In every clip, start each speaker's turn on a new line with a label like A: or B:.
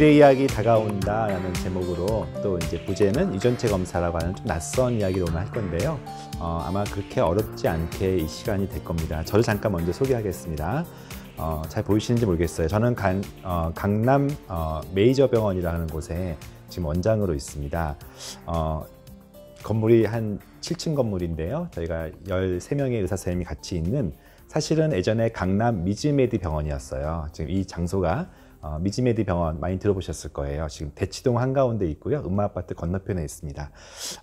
A: 미래 이야기 다가온다라는 제목으로 또 이제 부제는 유전체 검사라고 하는 좀 낯선 이야기로 오늘 할 건데요. 어, 아마 그렇게 어렵지 않게 이 시간이 될 겁니다. 저를 잠깐 먼저 소개하겠습니다. 어, 잘 보이시는지 모르겠어요. 저는 간, 어, 강남 어, 메이저 병원이라는 곳에 지금 원장으로 있습니다. 어, 건물이 한 7층 건물인데요. 저희가 13명의 의사 선생님이 같이 있는 사실은 예전에 강남 미즈메디 병원이었어요. 지금 이 장소가 어, 미지메디 병원 많이 들어보셨을 거예요. 지금 대치동 한가운데 있고요. 음마아파트 건너편에 있습니다.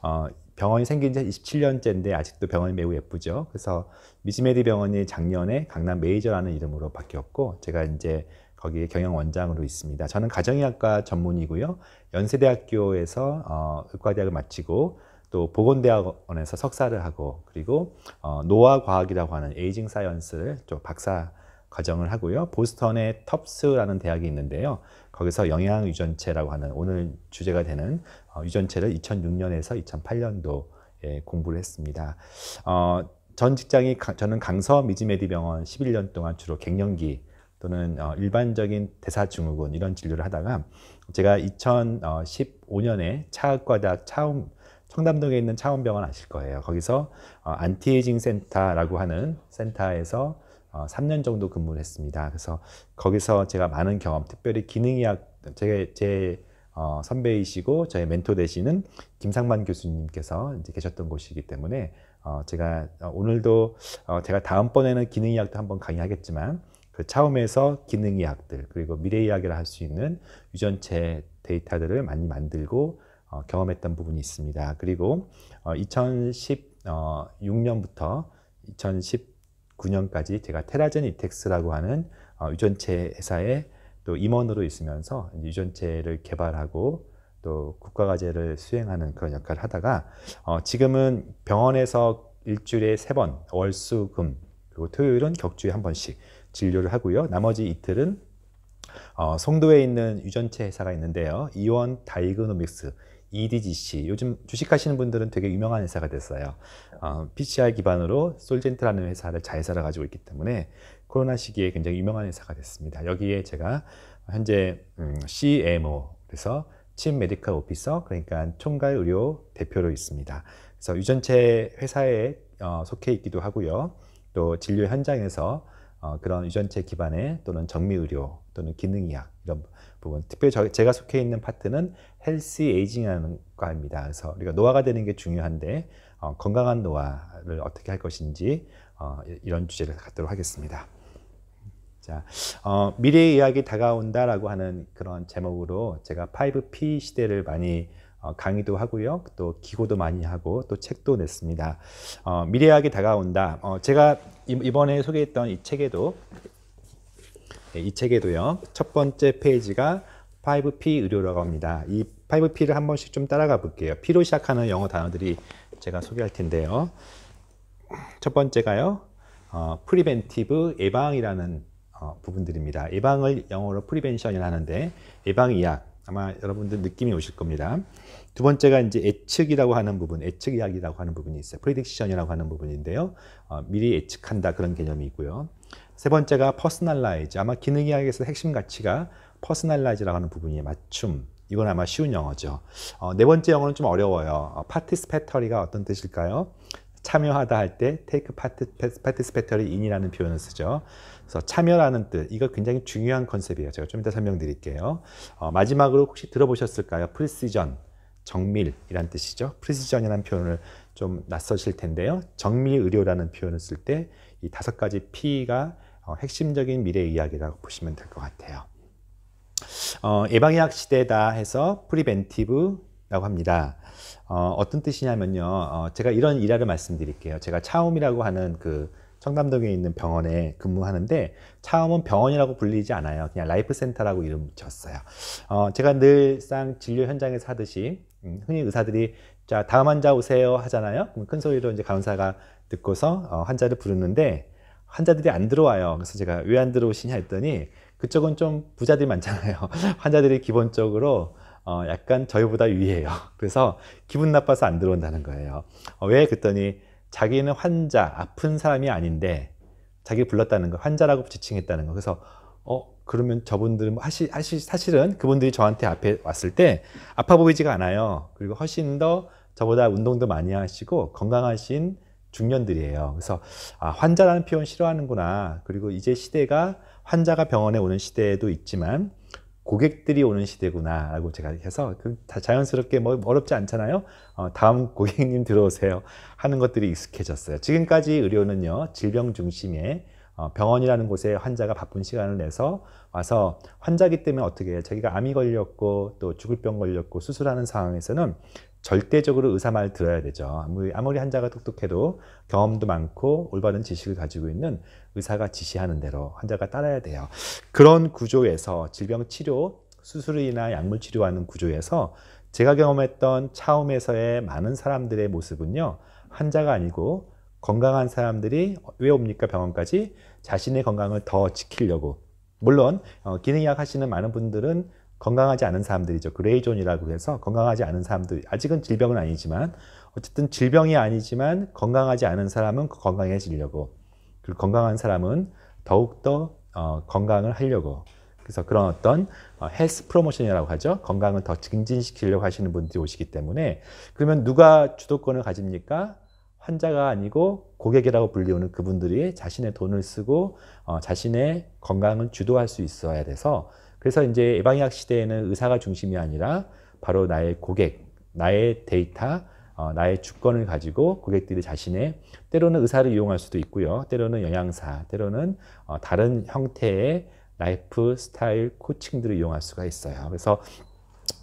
A: 어, 병원이 생긴 지 27년째인데 아직도 병원이 매우 예쁘죠. 그래서 미지메디 병원이 작년에 강남 메이저라는 이름으로 바뀌었고 제가 이제 거기 경영원장으로 있습니다. 저는 가정의학과 전문이고요. 연세대학교에서 어, 의과대학을 마치고 또 보건대학원에서 석사를 하고 그리고 어, 노화과학이라고 하는 에이징 사이언스를 좀 박사 과정을 하고요. 보스턴의 텁스라는 대학이 있는데요. 거기서 영양 유전체라고 하는 오늘 주제가 되는 어, 유전체를 2006년에서 2008년도에 공부를 했습니다. 어, 전 직장이 저는 강서 미지메디병원 11년 동안 주로 갱년기 또는 어, 일반적인 대사증후군 이런 진료를 하다가 제가 2015년에 차학과 대학 차음 청담동에 있는 차원병원 아실 거예요. 거기서 어, 안티에이징 센터라고 하는 센터에서 3년 어, 정도 근무를 했습니다. 그래서 거기서 제가 많은 경험, 특별히 기능의학 제, 제 어, 선배이시고 저의 멘토 되시는 김상만 교수님께서 이제 계셨던 곳이기 때문에 어, 제가 어, 오늘도 어, 제가 다음번에는 기능의학도 한번 강의하겠지만 그차음에서 기능의학들 그리고 미래의학이라 할 수 있는 유전체 데이터들을 많이 만들고 어, 경험했던 부분이 있습니다. 그리고 어, 2016년부터 어, 2010 2009년까지 제가 테라젠 이텍스라고 하는 어, 유전체 회사에또 임원으로 있으면서 유전체를 개발하고 또 국가과제를 수행하는 그런 역할을 하다가 어, 지금은 병원에서 일주일에 세 번 월수금 그리고 토요일은 격주에 한 번씩 진료를 하고요. 나머지 이틀은 어, 송도에 있는 유전체 회사가 있는데요. 이원 다이그노믹스 EDGC. 요즘 주식하시는 분들은 되게 유명한 회사가 됐어요. 어, PCR 기반으로 솔젠트라는 회사를 자회사를 가지고 있기 때문에 코로나 시기에 굉장히 유명한 회사가 됐습니다. 여기에 제가 현재 음, CMO 그래서 친 메디컬 오피서 그러니까 총괄 의료 대표로 있습니다. 그래서 유전체 회사에 어, 속해 있기도 하고요. 또 진료 현장에서 어, 그런 유전체 기반의 또는 정밀 의료 또는 기능의학 이런 부분 특별히 저, 제가 속해 있는 파트는 헬스 에이징이라는 과입니다. 그래서 우리가 노화가 되는 게 중요한데 어, 건강한 노화를 어떻게 할 것인지 어, 이런 주제를 갖도록 하겠습니다. 자, 어, 미래의 이야기 다가온다라고 하는 그런 제목으로 제가 5P 시대를 많이 어, 강의도 하고요. 또 기고도 많이 하고 또 책도 냈습니다. 어, 미래의 이야기 다가온다. 어, 제가 이번에 소개했던 이 책에도 네, 이 책에도요. 첫 번째 페이지가 5P 의료라고 합니다. 이 5P를 한 번씩 좀 따라가 볼게요. P로 시작하는 영어 단어들이 제가 소개할 텐데요. 첫 번째가요. 어, 프리벤티브 예방이라는 어, 부분들입니다. 예방을 영어로 프리벤션이라 하는데 예방의학 아마 여러분들 느낌이 오실 겁니다. 두 번째가 이제 예측이라고 하는 부분, 예측의학이라고 하는 부분이 있어요. 프리딕션이라고 하는 부분인데요. 어, 미리 예측한다 그런 개념이 있고요. 세 번째가 퍼스널라이즈. 아마 기능의학에서 핵심 가치가 퍼스널라이즈라고 하는 부분이 맞춤, 이건 아마 쉬운 영어죠. 어, 네 번째 영어는 좀 어려워요. 어, participatory가 어떤 뜻일까요? 참여하다 할 때 take participatory in이라는 표현을 쓰죠. 그래서 참여라는 뜻, 이거 굉장히 중요한 컨셉이에요. 제가 좀 이따 설명드릴게요. 어, 마지막으로 혹시 들어보셨을까요? precision, 정밀이란 뜻이죠. precision이라는 표현을 좀 낯서실 텐데요. 정밀 의료라는 표현을 쓸 때 이 다섯 가지 P가 어, 핵심적인 미래 의 이야기라고 보시면 될 것 같아요. 어, 예방의학 시대다 해서 프리벤티브라고 합니다. 어, 어떤 뜻이냐면요. 어, 제가 이런 일화를 말씀드릴게요. 제가 차움이라고 하는 그 청담동에 있는 병원에 근무하는데 차움은 병원이라고 불리지 않아요. 그냥 라이프센터라고 이름 지었어요. 어, 제가 늘상 진료 현장에서 하듯이 음, 흔히 의사들이 자 다음 환자 오세요 하잖아요. 그럼 큰 소리로 이제 간호사가 듣고서 어, 환자를 부르는데 환자들이 안 들어와요. 그래서 제가 왜 안 들어오시냐 했더니 그쪽은 좀 부자들이 많잖아요. 환자들이 기본적으로 어, 약간 저희보다 위에요. 그래서 기분 나빠서 안 들어온다는 거예요. 어, 왜? 그랬더니 자기는 환자, 아픈 사람이 아닌데 자기 불렀다는 거, 환자라고 지칭했다는 거. 그래서 어 그러면 저분들은 뭐 하시, 하시, 사실은 그분들이 저한테 앞에 왔을 때 아파 보이지가 않아요. 그리고 훨씬 더 저보다 운동도 많이 하시고 건강하신 중년들이에요. 그래서 아, 환자라는 표현 싫어하는구나. 그리고 이제 시대가 환자가 병원에 오는 시대도 에 있지만 고객들이 오는 시대구나라고 제가 해서 그 다 자연스럽게 뭐 어렵지 않잖아요. 어, 다음 고객님 들어오세요 하는 것들이 익숙해졌어요. 지금까지 의료는요 질병 중심의 어, 병원이라는 곳에 환자가 바쁜 시간을 내서 와서 환자기 때문에 어떻게 해요? 자기가 암이 걸렸고 또 죽을 병 걸렸고 수술하는 상황에서는 절대적으로 의사 말 들어야 되죠. 아무리, 아무리 환자가 똑똑해도 경험도 많고 올바른 지식을 가지고 있는 의사가 지시하는 대로 환자가 따라야 돼요. 그런 구조에서 질병 치료, 수술이나 약물 치료하는 구조에서 제가 경험했던 차움에서의 많은 사람들의 모습은요. 환자가 아니고 건강한 사람들이 왜 옵니까 병원까지 자신의 건강을 더 지키려고 물론 어, 기능의학 하시는 많은 분들은 건강하지 않은 사람들이죠. 그레이존이라고 해서 건강하지 않은 사람들, 아직은 질병은 아니지만 어쨌든 질병이 아니지만 건강하지 않은 사람은 그 건강해지려고 그리고 건강한 사람은 더욱더 어, 건강을 하려고 그래서 그런 어떤 헬스 어, 프로모션이라고 하죠. 건강을 더 증진시키려고 하시는 분들이 오시기 때문에 그러면 누가 주도권을 가집니까? 환자가 아니고 고객이라고 불리우는 그분들이 자신의 돈을 쓰고 어, 자신의 건강을 주도할 수 있어야 돼서 그래서 이제 예방의학 시대에는 의사가 중심이 아니라 바로 나의 고객, 나의 데이터, 어, 나의 주권을 가지고 고객들이 자신의 때로는 의사를 이용할 수도 있고요. 때로는 영양사, 때로는 어, 다른 형태의 라이프 스타일 코칭들을 이용할 수가 있어요. 그래서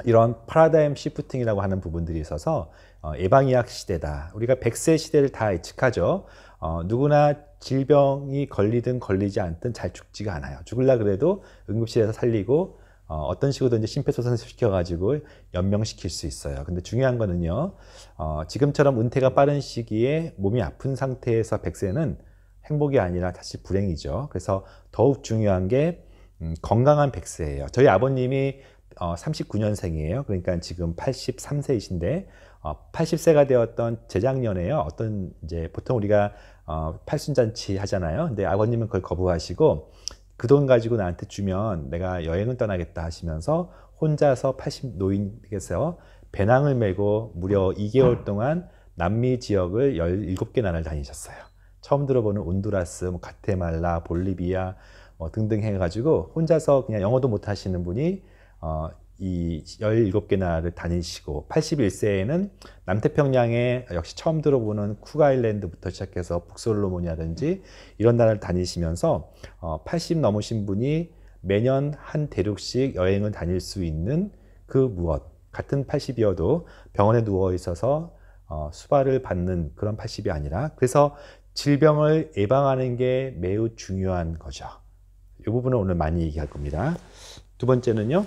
A: 이런 파라다임 시프팅이라고 하는 부분들이 있어서 어, 예방의학 시대다. 우리가 1 0 0세 시대를 다 예측하죠. 어, 누구나 질병이 걸리든 걸리지 않든 잘 죽지가 않아요. 죽을라 그래도 응급실에서 살리고 어, 어떤 식으로든지 심폐소생을 시켜가지고 연명시킬 수 있어요. 근데 중요한 거는요. 어, 지금처럼 은퇴가 빠른 시기에 몸이 아픈 상태에서 백세는 행복이 아니라 사실 불행이죠. 그래서 더욱 중요한 게 음, 건강한 백세예요. 저희 아버님이 어, 39년생이에요. 그러니까 지금 83세이신데 어, 80세가 되었던 재작년에요. 어떤 이제 보통 우리가 어, 팔순잔치 하잖아요. 근데 아버님은 그걸 거부하시고 그 돈 가지고 나한테 주면 내가 여행을 떠나겠다 하시면서 혼자서 80 노인께서 배낭을 메고 무려 2개월 동안 남미 지역을 17개 나라를 다니셨어요. 처음 들어보는 온두라스, 뭐 가테말라, 볼리비아 뭐 등등 해가지고 혼자서 그냥 영어도 못하시는 분이 어, 이 17개나를 라 다니시고 81세에는 남태평양에 역시 처음 들어보는 쿠가일랜드부터 시작해서 북솔로몬이라든지 이런 나라를 다니시면서 80 어, 넘으신 분이 매년 한 대륙씩 여행을 다닐 수 있는 그 무엇 같은 80이어도 병원에 누워 있어서 어, 수발을 받는 그런 80이 아니라 그래서 질병을 예방하는 게 매우 중요한 거죠. 이 부분은 오늘 많이 얘기할 겁니다. 두 번째는요.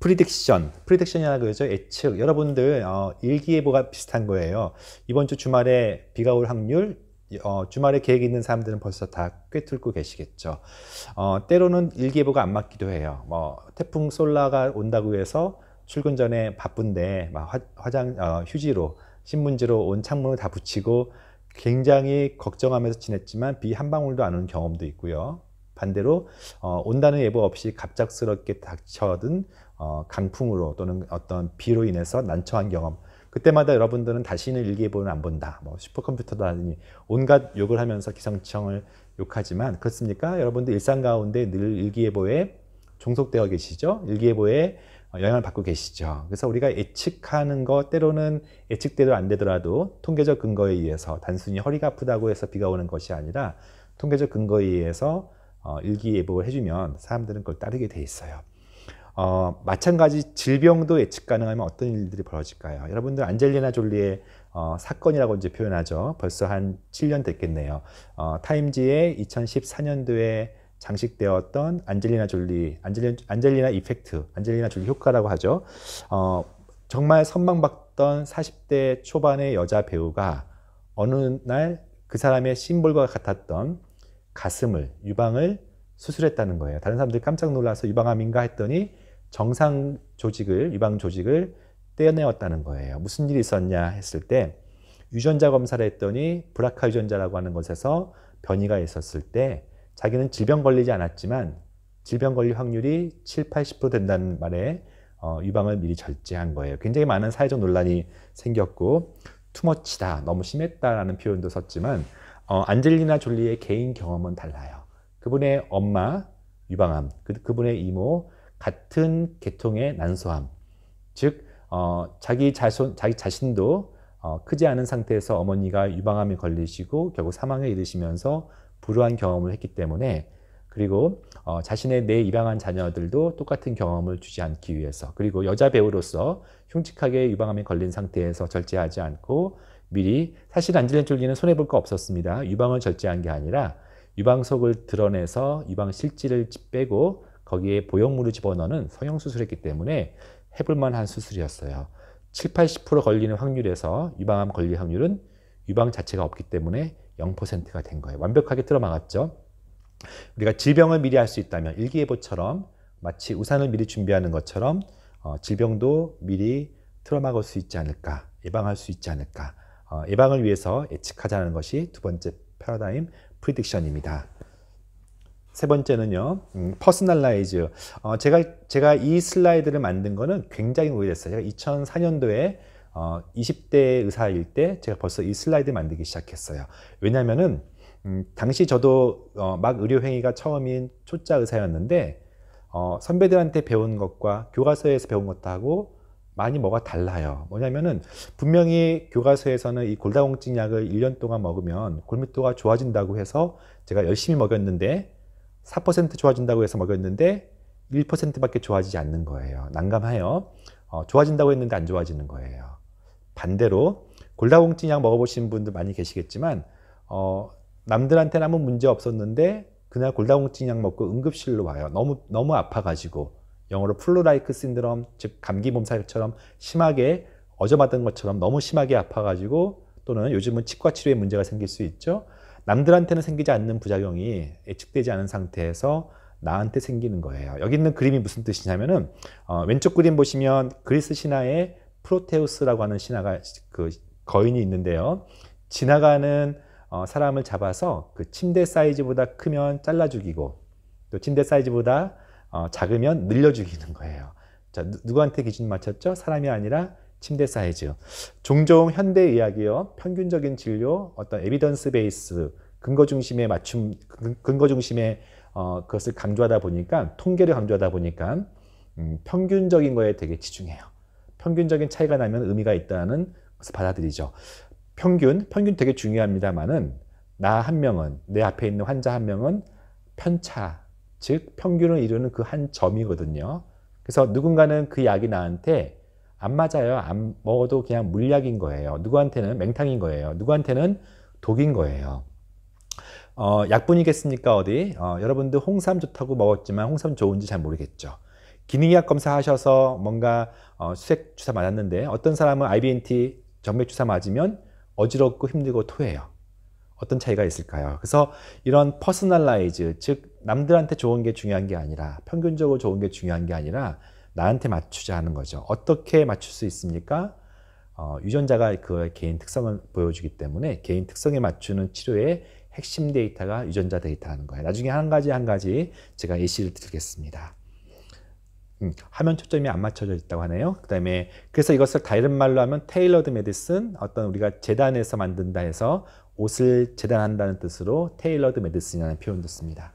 A: 프리딕션, 프리딕션이라고 그러죠. 예측. 여러분들 어, 일기예보가 비슷한 거예요. 이번 주 주말에 비가 올 확률, 어, 주말에 계획 있는 사람들은 벌써 다 꿰뚫고 계시겠죠. 어, 때로는 일기예보가 안 맞기도 해요. 뭐 태풍 솔라가 온다고 해서 출근 전에 바쁜데 막 화, 장 어, 휴지로 신문지로 온 창문을 다 붙이고 굉장히 걱정하면서 지냈지만 비 한 방울도 안 오는 경험도 있고요. 반대로 어, 온다는 예보 없이 갑작스럽게 닥쳐든 어, 강풍으로 또는 어떤 비로 인해서 난처한 경험 그때마다 여러분들은 다시는 일기예보는 안 본다. 뭐 슈퍼컴퓨터도 아니 온갖 욕을 하면서 기상청을 욕하지만 그렇습니까? 여러분들 일상 가운데 늘 일기예보에 종속되어 계시죠? 일기예보에 영향을 받고 계시죠. 그래서 우리가 예측하는 거 때로는 예측대로 안 되더라도 통계적 근거에 의해서 단순히 허리가 아프다고 해서 비가 오는 것이 아니라 통계적 근거에 의해서 어, 일기예보를 해주면 사람들은 그걸 따르게 돼 있어요. 어, 마찬가지 질병도 예측 가능하면 어떤 일들이 벌어질까요? 여러분들 안젤리나 졸리의 어, 사건이라고 이제 표현하죠. 벌써 한 7년 됐겠네요. 어, 타임지에 2014년도에 장식되었던 안젤리나 졸리, 안젤리, 안젤리나 이펙트, 안젤리나 졸리 효과라고 하죠. 어, 정말 선망받던 40대 초반의 여자 배우가 어느 날 그 사람의 심볼과 같았던 가슴을, 유방을 수술했다는 거예요. 다른 사람들이 깜짝 놀라서 유방암인가 했더니 정상 조직을 유방 조직을 떼어내었다는 거예요. 무슨 일이 있었냐 했을 때 유전자 검사를 했더니 브라카 유전자라고 하는 것에서 변이가 있었을 때 자기는 질병 걸리지 않았지만 질병 걸릴 확률이 7, 80% 된다는 말에 어, 유방을 미리 절제한 거예요. 굉장히 많은 사회적 논란이 생겼고 투머치다, 너무 심했다라는 표현도 썼지만 어, 안젤리나 졸리의 개인 경험은 달라요. 그분의 엄마 유방암, 그, 그분의 이모 같은 계통의 난소암즉 어, 자기 자손 자기 자신도 어, 크지 않은 상태에서 어머니가 유방암에 걸리시고 결국 사망에 이르시면서 불우한 경험을 했기 때문에 그리고 어, 자신의 내 입양한 자녀들도 똑같은 경험을 주지 않기 위해서 그리고 여자 배우로서 흉측하게 유방암에 걸린 상태에서 절제하지 않고 미리 사실 안질렌 쫄기는 손해볼 거 없었습니다. 유방을 절제한 게 아니라 유방 속을 드러내서 유방 실질을 빼고 거기에 보형물을 집어넣는 성형수술했기 때문에 해볼 만한 수술이었어요. 7, 80% 걸리는 확률에서 유방암 걸릴 확률은 유방 자체가 없기 때문에 0%가 된 거예요. 완벽하게 틀어막았죠. 우리가 질병을 미리 알 수 있다면 일기예보처럼 마치 우산을 미리 준비하는 것처럼 어, 질병도 미리 틀어막을 수 있지 않을까, 예방할 수 있지 않을까. 어, 예방을 위해서 예측하자는 것이 두 번째 패러다임 프리딕션입니다. 세 번째는요, 음, 퍼스널라이즈. 어, 제가, 제가 이 슬라이드를 만든 거는 굉장히 오래됐어요. 제가 2004년도에 어, 20대 의사일 때 제가 벌써 이 슬라이드 만들기 시작했어요. 왜냐면은, 음, 당시 저도 어, 막 의료행위가 처음인 초짜 의사였는데, 어, 선배들한테 배운 것과 교과서에서 배운 것하고 도 많이 뭐가 달라요. 뭐냐면은 분명히 교과서에서는 이 골다공증 약을 1년 동안 먹으면 골밀도가 좋아진다고 해서 제가 열심히 먹였는데 4% 좋아진다고 해서 먹였는데 1%밖에 좋아지지 않는 거예요. 난감하여 어, 좋아진다고 했는데 안 좋아지는 거예요. 반대로 골다공증 약 먹어보신 분들 많이 계시겠지만 어, 남들한테는 아무 문제 없었는데 그날 골다공증 약 먹고 응급실로 와요. 너무 너무 아파가지고 영어로 플루라이크 신드롬 즉 감기 몸살처럼 심하게 어저맞은 것처럼 너무 심하게 아파가지고 또는 요즘은 치과 치료에 문제가 생길 수 있죠. 남들한테는 생기지 않는 부작용이 예측되지 않은 상태에서 나한테 생기는 거예요. 여기 있는 그림이 무슨 뜻이냐면은 어, 왼쪽 그림 보시면 그리스 신화의 프로테우스라고 하는 신화가 그 거인이 있는데요. 지나가는 어, 사람을 잡아서 그 침대 사이즈보다 크면 잘라 죽이고 또 침대 사이즈보다 어, 작으면 늘려 죽이는 거예요. 자, 누구한테 기준 맞췄죠? 사람이 아니라 침대 사이즈. 종종 현대 의학이요. 평균적인 진료, 어떤 에비던스 베이스, 근거 중심의 맞춤, 근거 중심의 어, 그것을 강조하다 보니까, 통계를 강조하다 보니까, 음, 평균적인 거에 되게 치중해요. 평균적인 차이가 나면 의미가 있다는 것을 받아들이죠. 평균, 평균 되게 중요합니다만은, 나 한 명은, 내 앞에 있는 환자 한 명은 편차, 즉, 평균을 이루는 그 한 점이거든요. 그래서 누군가는 그 약이 나한테 안 맞아요. 안 먹어도 그냥 물약인 거예요. 누구한테는 맹탕인 거예요. 누구한테는 독인 거예요. 어, 약분이겠습니까? 어디? 어, 여러분들 홍삼 좋다고 먹었지만 홍삼 좋은지 잘 모르겠죠. 기능의학 검사하셔서 뭔가 어, 수색 주사 맞았는데 어떤 사람은 IBNT 정맥 주사 맞으면 어지럽고 힘들고 토해요. 어떤 차이가 있을까요? 그래서 이런 퍼스널라이즈, 즉 남들한테 좋은 게 중요한 게 아니라 평균적으로 좋은 게 중요한 게 아니라 나한테 맞추자 하는 거죠. 어떻게 맞출 수 있습니까? 어, 유전자가 그 개인 특성을 보여주기 때문에 개인 특성에 맞추는 치료의 핵심 데이터가 유전자 데이터라는 거예요. 나중에 한 가지 한 가지 제가 예시를 드리겠습니다. 음, 화면 초점이 안 맞춰져 있다고 하네요. 그 다음에 그래서 이것을 다른 말로 하면 테일러드 메디슨 어떤 우리가 재단에서 만든다 해서 옷을 재단한다는 뜻으로 테일러드 메디슨이라는 표현도 씁니다.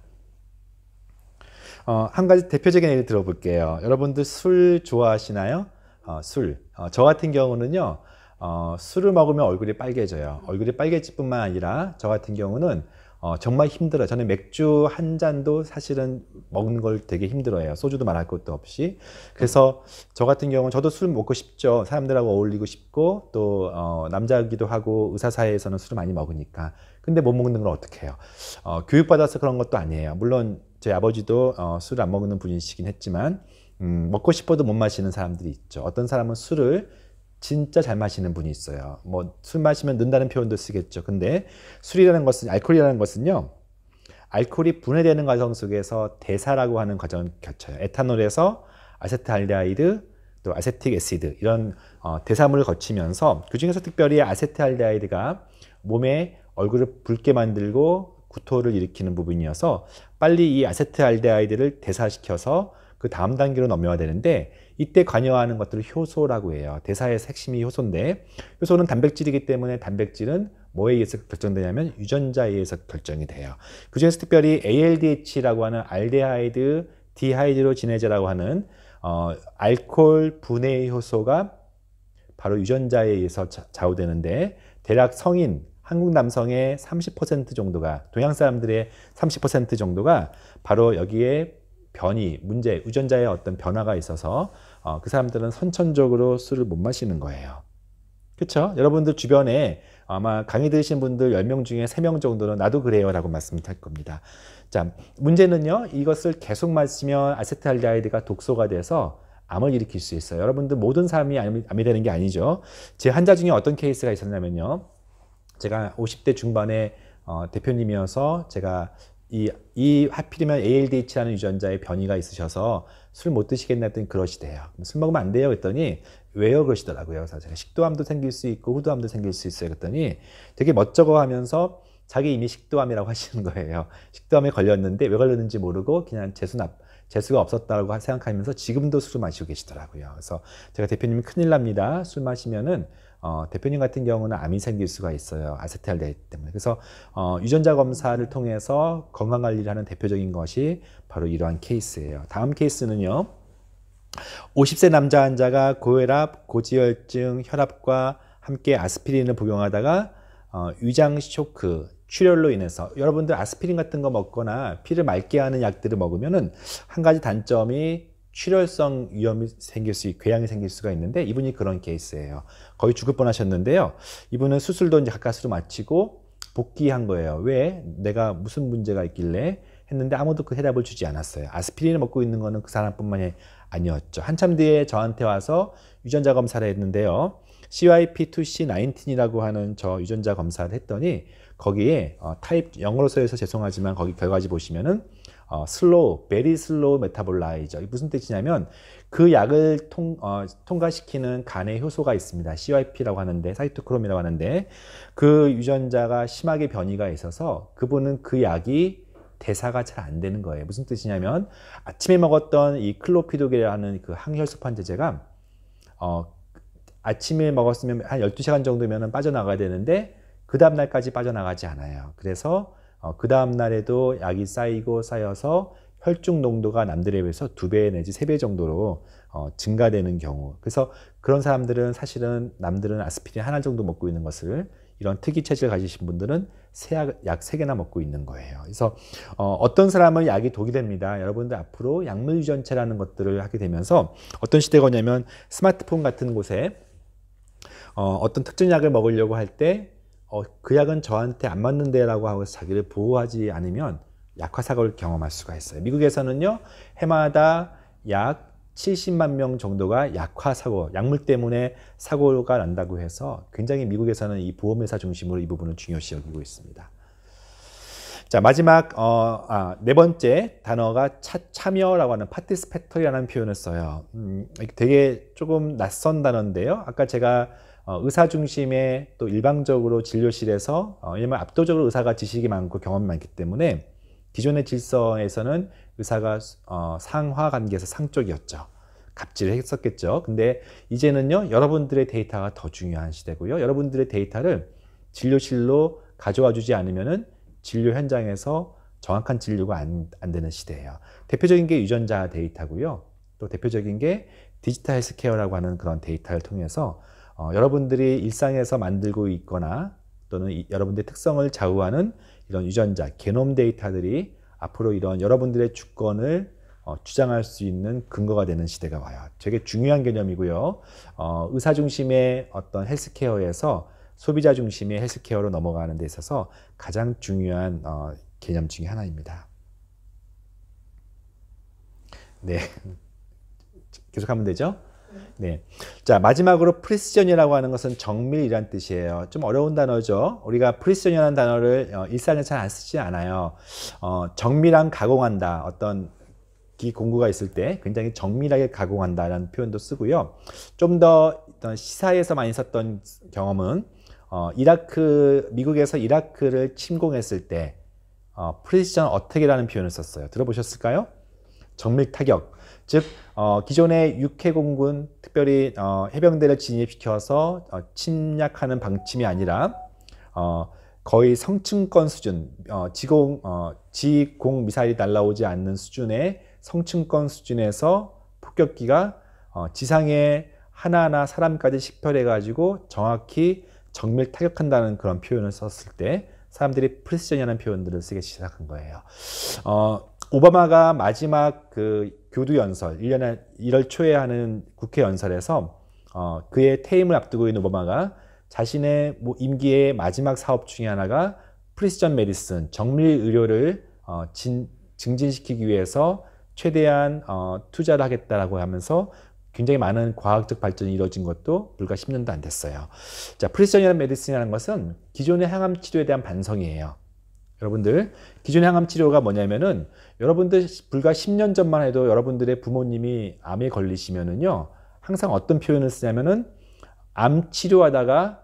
A: 어, 한 가지 대표적인 예를 들어볼게요. 여러분들 술 좋아하시나요? 어, 술. 어, 저 같은 경우는요, 어, 술을 먹으면 얼굴이 빨개져요. 얼굴이 빨개질 뿐만 아니라 저 같은 경우는 어, 정말 힘들어요. 저는 맥주 한 잔도 사실은 먹는 걸 되게 힘들어해요. 소주도 말할 것도 없이. 그래서 저 같은 경우는 저도 술 먹고 싶죠. 사람들하고 어울리고 싶고 또 어, 남자기도 하고 의사 사회에서는 술을 많이 먹으니까. 근데 못 먹는 건 어떻게 해요? 어, 교육받아서 그런 것도 아니에요. 물론 저희 아버지도 어, 술을 안 먹는 분이시긴 했지만 음, 먹고 싶어도 못 마시는 사람들이 있죠. 어떤 사람은 술을 진짜 잘 마시는 분이 있어요. 뭐 술 마시면 는다는 표현도 쓰겠죠. 근데 술이라는 것은 알코올이라는 것은요. 알코올이 분해되는 과정 속에서 대사라고 하는 과정을 거쳐요. 에탄올에서 아세트알데하이드 또 아세틱 에시드 이런 어, 대사물을 거치면서 그중에서 특별히 아세트알데하이드가 몸에 얼굴을 붉게 만들고 구토를 일으키는 부분이어서 빨리 이 아세트알데하이드를 대사시켜서 그 다음 단계로 넘어야 되는데 이때 관여하는 것들을 효소라고 해요. 대사의 핵심이 효소인데 효소는 단백질이기 때문에 단백질은 뭐에 의해서 결정되냐면 유전자에 의해서 결정이 돼요. 그중에서 특별히 ALDH라고 하는 알데하이드 디하이드로지네제라고 하는 어, 알코올 분해 효소가 바로 유전자에 의해서 좌우되는데 대략 성인 한국 남성의 30% 정도가 동양 사람들의 30% 정도가 바로 여기에 변이, 문제, 유전자의 어떤 변화가 있어서 어, 그 사람들은 선천적으로 술을 못 마시는 거예요. 그렇죠? 여러분들 주변에 아마 강의 들으신 분들 10명 중에 3명 정도는 나도 그래요 라고 말씀할 겁니다. 자, 문제는요. 이것을 계속 마시면 아세트알데하이드가 독소가 돼서 암을 일으킬 수 있어요. 여러분들 모든 사람이 암이, 암이 되는 게 아니죠. 제 환자 중에 어떤 케이스가 있었냐면요. 제가 50대 중반에 어, 대표님이어서 제가 이, 이 하필이면 ALDH라는 유전자의 변이가 있으셔서 술 못 드시겠나 했더니 그러시대요. 술 먹으면 안 돼요. 했더니 왜요? 그러시더라고요. 그래서 제가 식도암도 생길 수 있고 후두암도 생길 수 있어요. 그랬더니 되게 멋쩍어 하면서 자기 이미 식도암이라고 하시는 거예요. 식도암에 걸렸는데 왜 걸렸는지 모르고 그냥 재수 납, 재수가 없었다고 생각하면서 지금도 술을 마시고 계시더라고요. 그래서 제가 대표님 큰일 납니다. 술 마시면은 어, 대표님 같은 경우는 암이 생길 수가 있어요. 아세트알데히드 때문에. 그래서 어, 유전자 검사를 통해서 건강 관리를 하는 대표적인 것이 바로 이러한 케이스예요. 다음 케이스는요. 50세 남자 환자가 고혈압, 고지혈증, 혈압과 함께 아스피린을 복용하다가 어, 위장 쇼크, 출혈로 인해서 여러분들 아스피린 같은 거 먹거나 피를 맑게 하는 약들을 먹으면은 한 가지 단점이 출혈성 위험이 생길 수, 궤양이 생길 수가 있는데 이분이 그런 케이스예요. 거의 죽을 뻔하셨는데요. 이분은 수술도 이제 가까스로 마치고 복귀한 거예요. 왜 내가 무슨 문제가 있길래 했는데 아무도 그 해답을 주지 않았어요. 아스피린을 먹고 있는 거는 그 사람뿐만이 아니었죠. 한참 뒤에 저한테 와서 유전자 검사를 했는데요. CYP2C19이라고 하는 저 유전자 검사를 했더니 거기에 어, 타입 영어로 써서 죄송하지만 거기 결과지 보시면은 어, 슬로우, 베리 슬로우 메타볼라이저. 무슨 뜻이냐면 그 약을 통, 어, 통과시키는 간의 효소가 있습니다. CYP라고 하는데 사이토크롬이라고 하는데 그 유전자가 심하게 변이가 있어서 그분은 그 약이 대사가 잘 안 되는 거예요. 무슨 뜻이냐면 아침에 먹었던 이 클로피독이라는 그 항혈소판 제제가 어, 아침에 먹었으면 한 12시간 정도면 빠져나가야 되는데 그 다음날까지 빠져나가지 않아요. 그래서 어, 그 다음 날에도 약이 쌓이고 쌓여서 혈중 농도가 남들에 비해서 두 배 내지 세 배 정도로 어, 증가되는 경우. 그래서 그런 사람들은 사실은 남들은 아스피린 하나 정도 먹고 있는 것을 이런 특이 체질 가지신 분들은 약 세 개나 먹고 있는 거예요. 그래서 어, 떤 사람은 약이 독이 됩니다. 여러분들 앞으로 약물 유전체라는 것들을 하게 되면서 어떤 시대가 오냐면 스마트폰 같은 곳에 어, 어떤 특정 약을 먹으려고 할때 어, 그 약은 저한테 안 맞는데라고 하고 자기를 보호하지 않으면 약화사고를 경험할 수가 있어요. 미국에서는요, 해마다 약 70만 명 정도가 약화사고, 약물 때문에 사고가 난다고 해서 굉장히 미국에서는 이 보험회사 중심으로 이 부분을 중요시 여기고 있습니다. 자, 마지막, 어, 아, 네 번째 단어가 차, 참여라고 하는 파티스페터리라는 표현을 써요. 음, 되게 조금 낯선 단어인데요. 아까 제가 어, 의사 중심의 또 일방적으로 진료실에서 일반 어, 압도적으로 의사가 지식이 많고 경험이 많기 때문에 기존의 질서에서는 의사가 어, 상하 관계에서 상쪽이었죠. 갑질을 했었겠죠. 근데 이제는요, 여러분들의 데이터가 더 중요한 시대고요. 여러분들의 데이터를 진료실로 가져와 주지 않으면은 진료 현장에서 정확한 진료가 안, 안 되는 시대예요. 대표적인 게 유전자 데이터고요. 또 대표적인 게 디지털 헬스케어라고 하는 그런 데이터를 통해서 어, 여러분들이 일상에서 만들고 있거나 또는 이, 여러분들의 특성을 좌우하는 이런 유전자, 게놈 데이터들이 앞으로 이런 여러분들의 주권을 어, 주장할 수 있는 근거가 되는 시대가 와요. 되게 중요한 개념이고요. 어, 의사 중심의 어떤 헬스케어에서 소비자 중심의 헬스케어로 넘어가는 데 있어서 가장 중요한 어, 개념 중의 하나입니다. 네. 계속하면 되죠? 네. 자, 마지막으로 프리시전이라고 하는 것은 정밀이란 뜻이에요. 좀 어려운 단어죠. 우리가 프리시전이라는 단어를 어, 일상에 잘 안 쓰지 않아요. 어, 정밀한 가공한다. 어떤 기 공구가 있을 때 굉장히 정밀하게 가공한다라는 표현도 쓰고요. 좀더 어떤 시사에서 많이 썼던 경험은 어, 이라크 미국에서 이라크를 침공했을 때 어, 프리시전 어떻게라는 표현을 썼어요. 들어보셨을까요? 정밀 타격. 즉 어, 기존의 육해공군 특별히 어, 해병대를 진입시켜서 어, 침략하는 방침이 아니라 어, 거의 성층권 수준, 어, 지공, 어, 지공 미사일이 날라오지 않는 수준의 성층권 수준에서 폭격기가 어, 지상에 하나하나 사람까지 식별해가지고 정확히 정밀 타격한다는 그런 표현을 썼을 때 사람들이 프리스전이라는 표현들을 쓰기 시작한 거예요. 어, 오바마가 마지막 그 교두 연설, 1년에 1월 초에 하는 국회 연설에서 어, 그의 퇴임을 앞두고 있는 오바마가 자신의 뭐 임기의 마지막 사업 중의 하나가 프리스전 메디슨, 정밀 의료를 어, 진, 증진시키기 위해서 최대한 어, 투자를 하겠다라고 하면서 굉장히 많은 과학적 발전이 이루어진 것도 불과 10년도 안 됐어요. 자, 프리스전이라 메디슨이라는 것은 기존의 항암 치료에 대한 반성이에요. 여러분들 기존 의 항암 치료가 뭐냐면은 여러분들 불과 10년 전만 해도 여러분들의 부모님이 암에 걸리시면은요 항상 어떤 표현을 쓰냐면은 암 치료하다가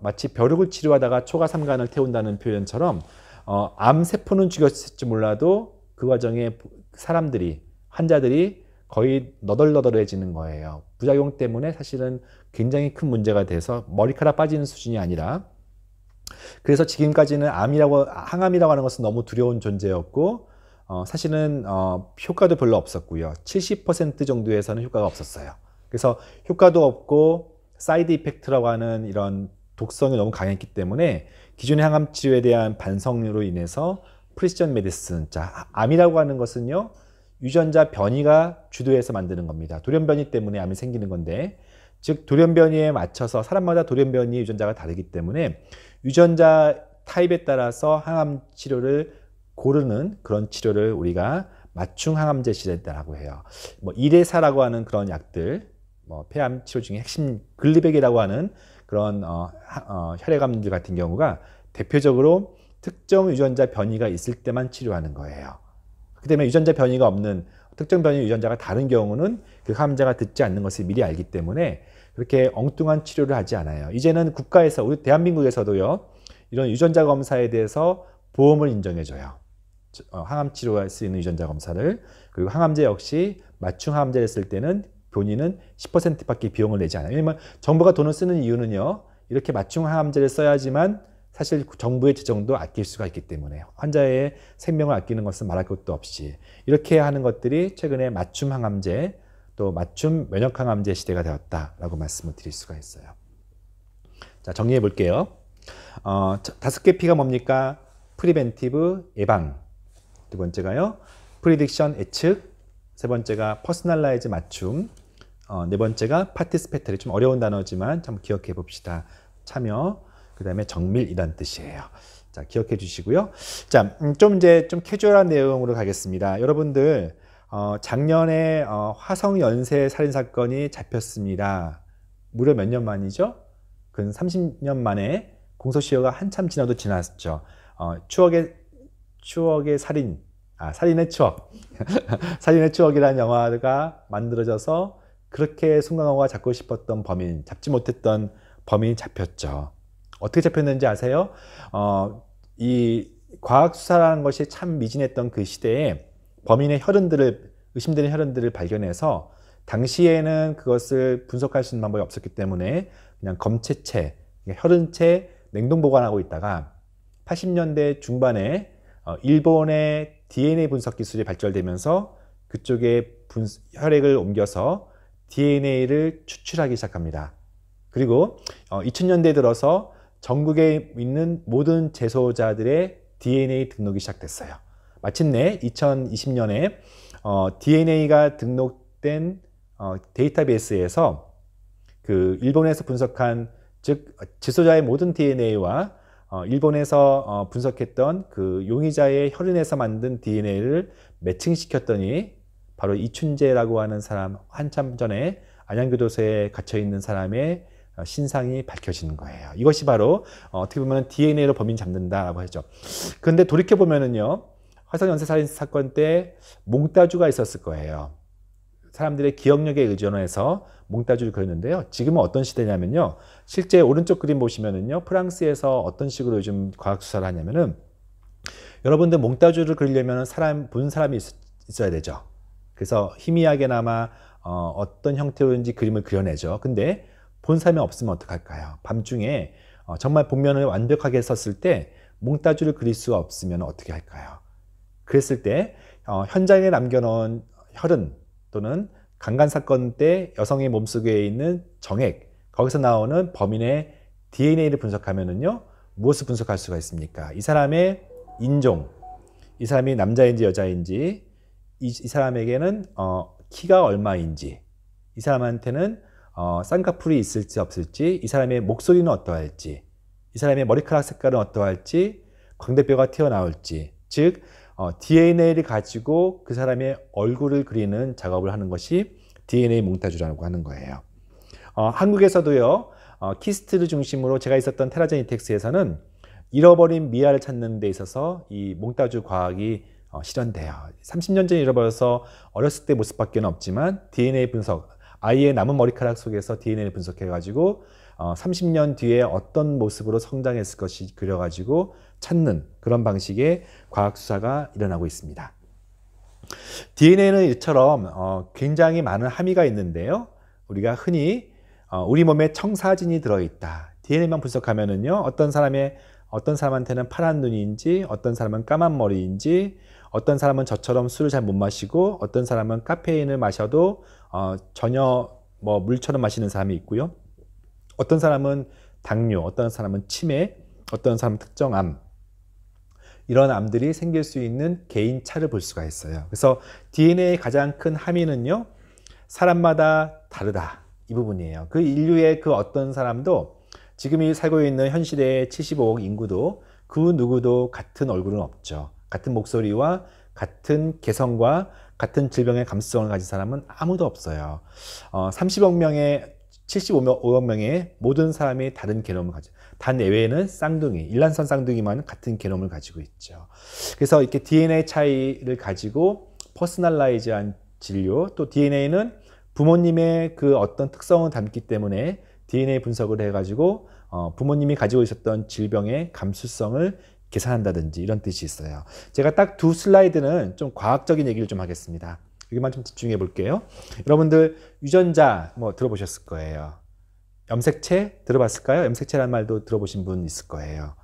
A: 마치 벼룩을 치료하다가 초가 삼간을 태운다는 표현처럼 어, 암 세포는 죽였을지 몰라도 그 과정에 사람들이 환자들이 거의 너덜너덜해지는 거예요. 부작용 때문에 사실은 굉장히 큰 문제가 돼서 머리카락 빠지는 수준이 아니라 그래서 지금까지는 암이라고 항암이라고 하는 것은 너무 두려운 존재였고 어, 사실은 어, 효과도 별로 없었고요. 70% 정도에서는 효과가 없었어요. 그래서 효과도 없고 사이드 이펙트라고 하는 이런 독성이 너무 강했기 때문에 기존의 항암 치료에 대한 반성으로 인해서 프리시전 메디슨, 자 아, 암이라고 하는 것은요 유전자 변이가 주도해서 만드는 겁니다. 돌연변이 때문에 암이 생기는 건데 즉 돌연변이에 맞춰서 사람마다 돌연변이 유전자가 다르기 때문에 유전자 타입에 따라서 항암 치료를 고르는 그런 치료를 우리가 맞춤 항암제 치료라고 해요. 뭐 이레사라고 하는 그런 약들, 뭐 폐암 치료 중에 핵심 글리백이라고 하는 그런 어, 어, 혈액암들 같은 경우가 대표적으로 특정 유전자 변이가 있을 때만 치료하는 거예요. 그 때문에 유전자 변이가 없는 특정 변이 유전자가 다른 경우는 그 환자가 듣지 않는 것을 미리 알기 때문에 그렇게 엉뚱한 치료를 하지 않아요. 이제는 국가에서 우리 대한민국에서도요. 이런 유전자 검사에 대해서 보험을 인정해 줘요. 어, 항암 치료할 수 있는 유전자 검사를 그리고 항암제 역시 맞춤 항암제를 쓸 때는 본인은 10%밖에 비용을 내지 않아요. 왜냐면 정부가 돈을 쓰는 이유는요. 이렇게 맞춤 항암제를 써야지만 사실 정부의 재정도 아낄 수가 있기 때문에 환자의 생명을 아끼는 것은 말할 것도 없이 이렇게 하는 것들이 최근에 맞춤 항암제 또 맞춤 면역 항암제 시대가 되었다라고 말씀을 드릴 수가 있어요. 자 정리해 볼게요. 어, 다섯 개피가 뭡니까? 프리벤티브 예방 두 번째가요. 프리딕션 예측 세 번째가 퍼스널라이즈 맞춤 어, 네 번째가 파티스페터리 좀 어려운 단어지만 참 기억해 봅시다. 참여 그 다음에 정밀이란 뜻이에요. 자, 기억해 주시고요. 자, 음, 좀 이제 좀 캐주얼한 내용으로 가겠습니다. 여러분들, 어, 작년에 어, 화성 연쇄 살인 사건이 잡혔습니다. 무려 몇 년 만이죠? 근 30년 만에 공소시효가 한참 지나도 지났죠. 어, 추억의 추억의 살인, 아 살인의 추억, 살인의 추억이라는 영화가 만들어져서 그렇게 송강호가 잡고 싶었던 범인, 잡지 못했던 범인이 잡혔죠. 어떻게 잡혔는지 아세요? 어, 이 과학수사라는 것이 참 미진했던 그 시대에 범인의 혈흔들을, 의심되는 혈흔들을 발견해서 당시에는 그것을 분석할 수 있는 방법이 없었기 때문에 그냥 검체체, 그러니까 혈흔체 냉동 보관하고 있다가 80년대 중반에 어, 일본의 DNA 분석 기술이 발전되면서 그쪽에 분, 혈액을 옮겨서 DNA를 추출하기 시작합니다. 그리고 2000년대에 어, 들어서 전국에 있는 모든 재소자들의 DNA 등록이 시작됐어요. 마침내 2020년에 어, DNA가 등록된 어, 데이터베이스에서 그 일본에서 분석한 즉 제소자의 모든 DNA와 어, 일본에서 어, 분석했던 그 용의자의 혈흔에서 만든 DNA를 매칭시켰더니 바로 이춘재라고 하는 사람 한참 전에 안양교도소에 갇혀 있는 사람의 어, 신상이 밝혀지는 거예요. 이것이 바로 어, 어떻게 보면 DNA로 범인 잡는다라고 하죠. 그런데 돌이켜 보면은요, 화성 연쇄 살인 사건 때 몽따주가 있었을 거예요. 사람들의 기억력에 의존해서 몽따주를 그렸는데요. 지금은 어떤 시대냐면요. 실제 오른쪽 그림 보시면은요. 프랑스에서 어떤 식으로 요즘 과학 수사를 하냐면은 여러분들 몽따주를 그리려면 사람 본 사람이 있, 어야 되죠. 그래서 희미하게나마 어, 어떤 형태로든지 그림을 그려내죠. 근데 본 사람이 없으면 어떡할까요? 밤중에 어, 정말 복면을 완벽하게 썼을 때 몽따주를 그릴 수가 없으면 어떻게 할까요? 그랬을 때 어, 현장에 남겨놓은 혈흔 또는 강간 사건 때 여성의 몸속에 있는 정액 거기서 나오는 범인의 DNA를 분석하면요 무엇을 분석할 수가 있습니까? 이 사람의 인종, 이 사람이 남자인지 여자인지, 이, 이 사람에게는 어, 키가 얼마인지, 이 사람한테는 어, 쌍꺼풀이 있을지 없을지, 이 사람의 목소리는 어떠할지, 이 사람의 머리카락 색깔은 어떠할지, 광대뼈가 튀어나올지, 즉 어, DNA를 가지고 그 사람의 얼굴을 그리는 작업을 하는 것이 DNA 몽타주라고 하는 거예요. 어, 한국에서도요, 어, 키스트를 중심으로 제가 있었던 테라제니텍스에서는 잃어버린 미아를 찾는 데 있어서 이 몽타주 과학이 어, 실현돼요. 30년 전 잃어버려서 어렸을 때 모습밖에 는 없지만 DNA 분석, 아이의 남은 머리카락 속에서 DNA를 분석해가지고 어, 30년 뒤에 어떤 모습으로 성장했을 것이 그려가지고 찾는 그런 방식의 과학 수사가 일어나고 있습니다. DNA는 이처럼 어, 굉장히 많은 함의가 있는데요. 우리가 흔히 어, 우리 몸에 청사진이 들어있다. DNA만 분석하면은요, 어떤 사람의 어떤 사람한테는 파란 눈인지, 어떤 사람은 까만 머리인지, 어떤 사람은 저처럼 술을 잘 못 마시고 어떤 사람은 카페인을 마셔도 어, 전혀 뭐 물처럼 마시는 사람이 있고요. 어떤 사람은 당뇨, 어떤 사람은 치매, 어떤 사람은 특정암 이런 암들이 생길 수 있는 개인 차를 볼 수가 있어요. 그래서 DNA의 가장 큰 함의는요. 사람마다 다르다 이 부분이에요. 그 인류의 그 어떤 사람도 지금 이 살고 있는 현실의 75억 인구도 그 누구도 같은 얼굴은 없죠. 같은 목소리와 같은 개성과 같은 질병의 감수성을 가진 사람은 아무도 없어요. 어, 30억 명의 75억 명의 모든 사람이 다른 개념을 가지고 단 외에는 쌍둥이, 일란선 쌍둥이만 같은 개념을 가지고 있죠. 그래서 이렇게 DNA 차이를 가지고 퍼스널라이즈한 진료, 또 DNA는 부모님의 그 어떤 특성을 담기 때문에 DNA 분석을 해가지고 어, 부모님이 가지고 있었던 질병의 감수성을 계산한다든지 이런 뜻이 있어요. 제가 딱 두 슬라이드는 좀 과학적인 얘기를 좀 하겠습니다. 여기만 좀 집중해 볼게요. 여러분들 유전자 뭐 들어보셨을 거예요. 염색체 들어봤을까요? 염색체란 말도 들어보신 분 있을 거예요.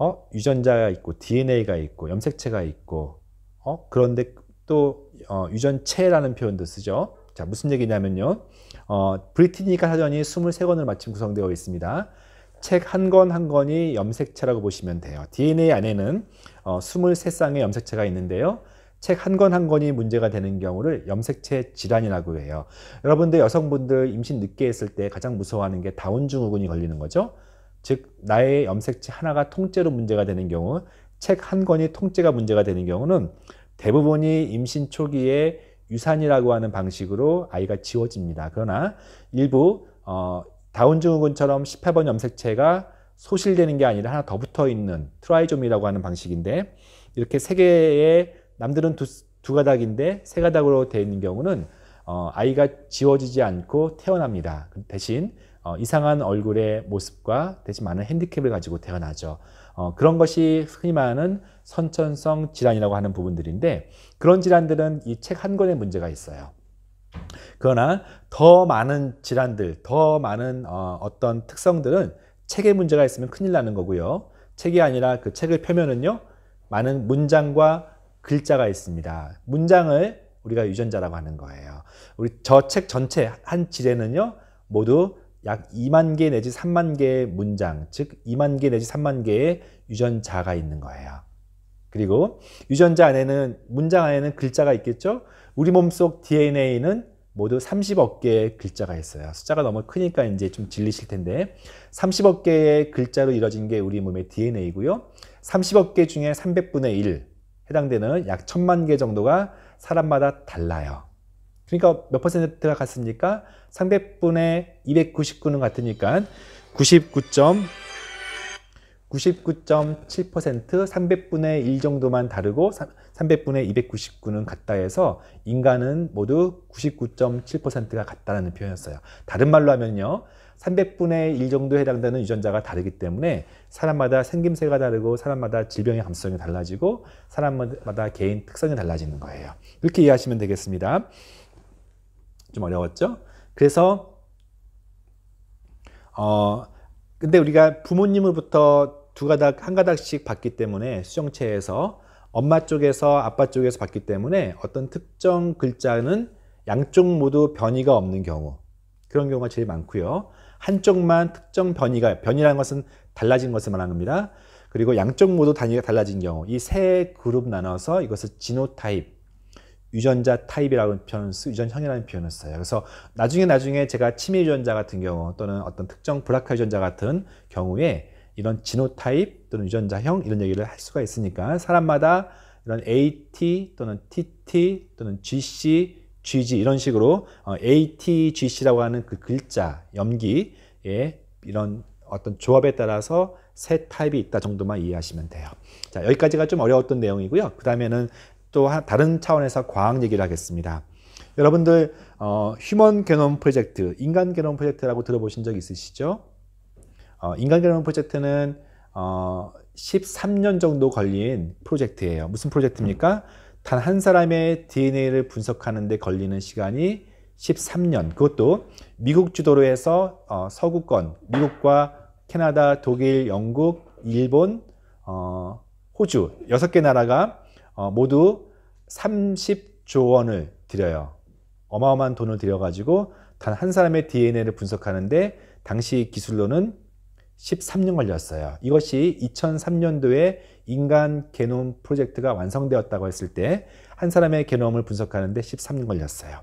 A: 어, 유전자가 있고 DNA가 있고 염색체가 있고 어, 그런데 또 어, 유전체라는 표현도 쓰죠. 자, 무슨 얘기냐면요. 어, 브리티니카 사전이 23권을 마침 구성되어 있습니다. 책한권한 권이 염색체라고 보시면 돼요. DNA 안에는 어, 23쌍의 염색체가 있는데요. 책 한 권 한 권이 문제가 되는 경우를 염색체 질환이라고 해요. 여러분들 여성분들 임신 늦게 했을 때 가장 무서워하는 게 다운증후군이 걸리는 거죠. 즉 나의 염색체 하나가 통째로 문제가 되는 경우 책 한 권이 통째가 문제가 되는 경우는 대부분이 임신 초기에 유산이라고 하는 방식으로 아이가 지워집니다. 그러나 일부 어, 다운증후군처럼 10회번 염색체가 소실되는 게 아니라 하나 더 붙어 있는 트라이좀이라고 하는 방식인데 이렇게 세 개의 남들은 두, 두 가닥인데 세 가닥으로 되어 있는 경우는 어, 아이가 지워지지 않고 태어납니다. 대신 어, 이상한 얼굴의 모습과 대신 많은 핸디캡을 가지고 태어나죠. 어, 그런 것이 흔히 말하는 선천성 질환이라고 하는 부분들인데 그런 질환들은 이 책 한 권에 문제가 있어요. 그러나 더 많은 질환들, 더 많은 어, 어떤 특성들은 책에 문제가 있으면 큰일 나는 거고요. 책이 아니라 그책을 표면은요. 많은 문장과 글자가 있습니다. 문장을 우리가 유전자라고 하는 거예요. 우리 저 책 전체 한 질에는요. 모두 약 2만 개 내지 3만 개의 문장, 즉 2만 개 내지 3만 개의 유전자가 있는 거예요. 그리고 유전자 안에는 문장 안에는 글자가 있겠죠. 우리 몸 속 DNA는 모두 30억 개의 글자가 있어요. 숫자가 너무 크니까 이제 좀 질리실 텐데 30억 개의 글자로 이루어진 게 우리 몸의 DNA고요. 이 30억 개 중에 300분의 1 해당되는 약1 0 0 0만개 정도가 사람마다 달라요. 그러니까 몇 퍼센트가 같습니까? 300분의 299는 같으니까 99. 99.7% 300분의 1 정도만 다르고 300분의 299는 같다 해서 인간은 모두 99.7%가 같다는 라 표현이었어요. 다른 말로 하면요. 300분의 1 정도 해당되는 유전자가 다르기 때문에 사람마다 생김새가 다르고 사람마다 질병의 감수성이 달라지고 사람마다 개인 특성이 달라지는 거예요. 이렇게 이해하시면 되겠습니다. 좀 어려웠죠? 그래서 어 근데 우리가 부모님으로부터 두 가닥 한 가닥씩 받기 때문에 수정체에서 엄마 쪽에서 아빠 쪽에서 봤기 때문에 어떤 특정 글자는 양쪽 모두 변이가 없는 경우 그런 경우가 제일 많고요. 한쪽만 특정 변이가 변이라는 것은 달라진 것을 말하는겁니다 그리고 양쪽 모두 단위가 달라진 경우 이 세 그룹 나눠서 이것을 지노타입 유전자 타입이라는 표현을 유전형이라는 표현을 써요. 그래서 나중에 나중에 제가 치매 유전자 같은 경우 또는 어떤 특정 브라카 유전자 같은 경우에 이런 진호타입 또는 유전자형 이런 얘기를 할 수가 있으니까 사람마다 이런 AT 또는 TT 또는 GC, GG 이런 식으로 어, AT, GC라고 하는 그 글자, 염기의 이런 어떤 조합에 따라서 세 타입이 있다 정도만 이해하시면 돼요. 자, 여기까지가 좀 어려웠던 내용이고요. 그 다음에는 또 다른 차원에서 과학 얘기를 하겠습니다. 여러분들 어, 휴먼 게놈 프로젝트, 인간 게놈 프로젝트라고 들어보신 적 있으시죠? 어, 인간결혼 프로젝트는 어, 13년 정도 걸린 프로젝트예요. 무슨 프로젝트입니까? 단 한 사람의 DNA를 분석하는 데 걸리는 시간이 13년. 그것도 미국 주도로 해서 어, 서구권, 미국과 캐나다, 독일, 영국, 일본, 어, 호주 여섯 개 나라가 어, 모두 30조 원을 들여요. 어마어마한 돈을 들여가지고 단 한 사람의 DNA를 분석하는데 당시 기술로는 13년 걸렸어요. 이것이 2003년도에 인간 게놈 프로젝트가 완성되었다고 했을 때 한 사람의 게놈을 분석하는데 13년 걸렸어요.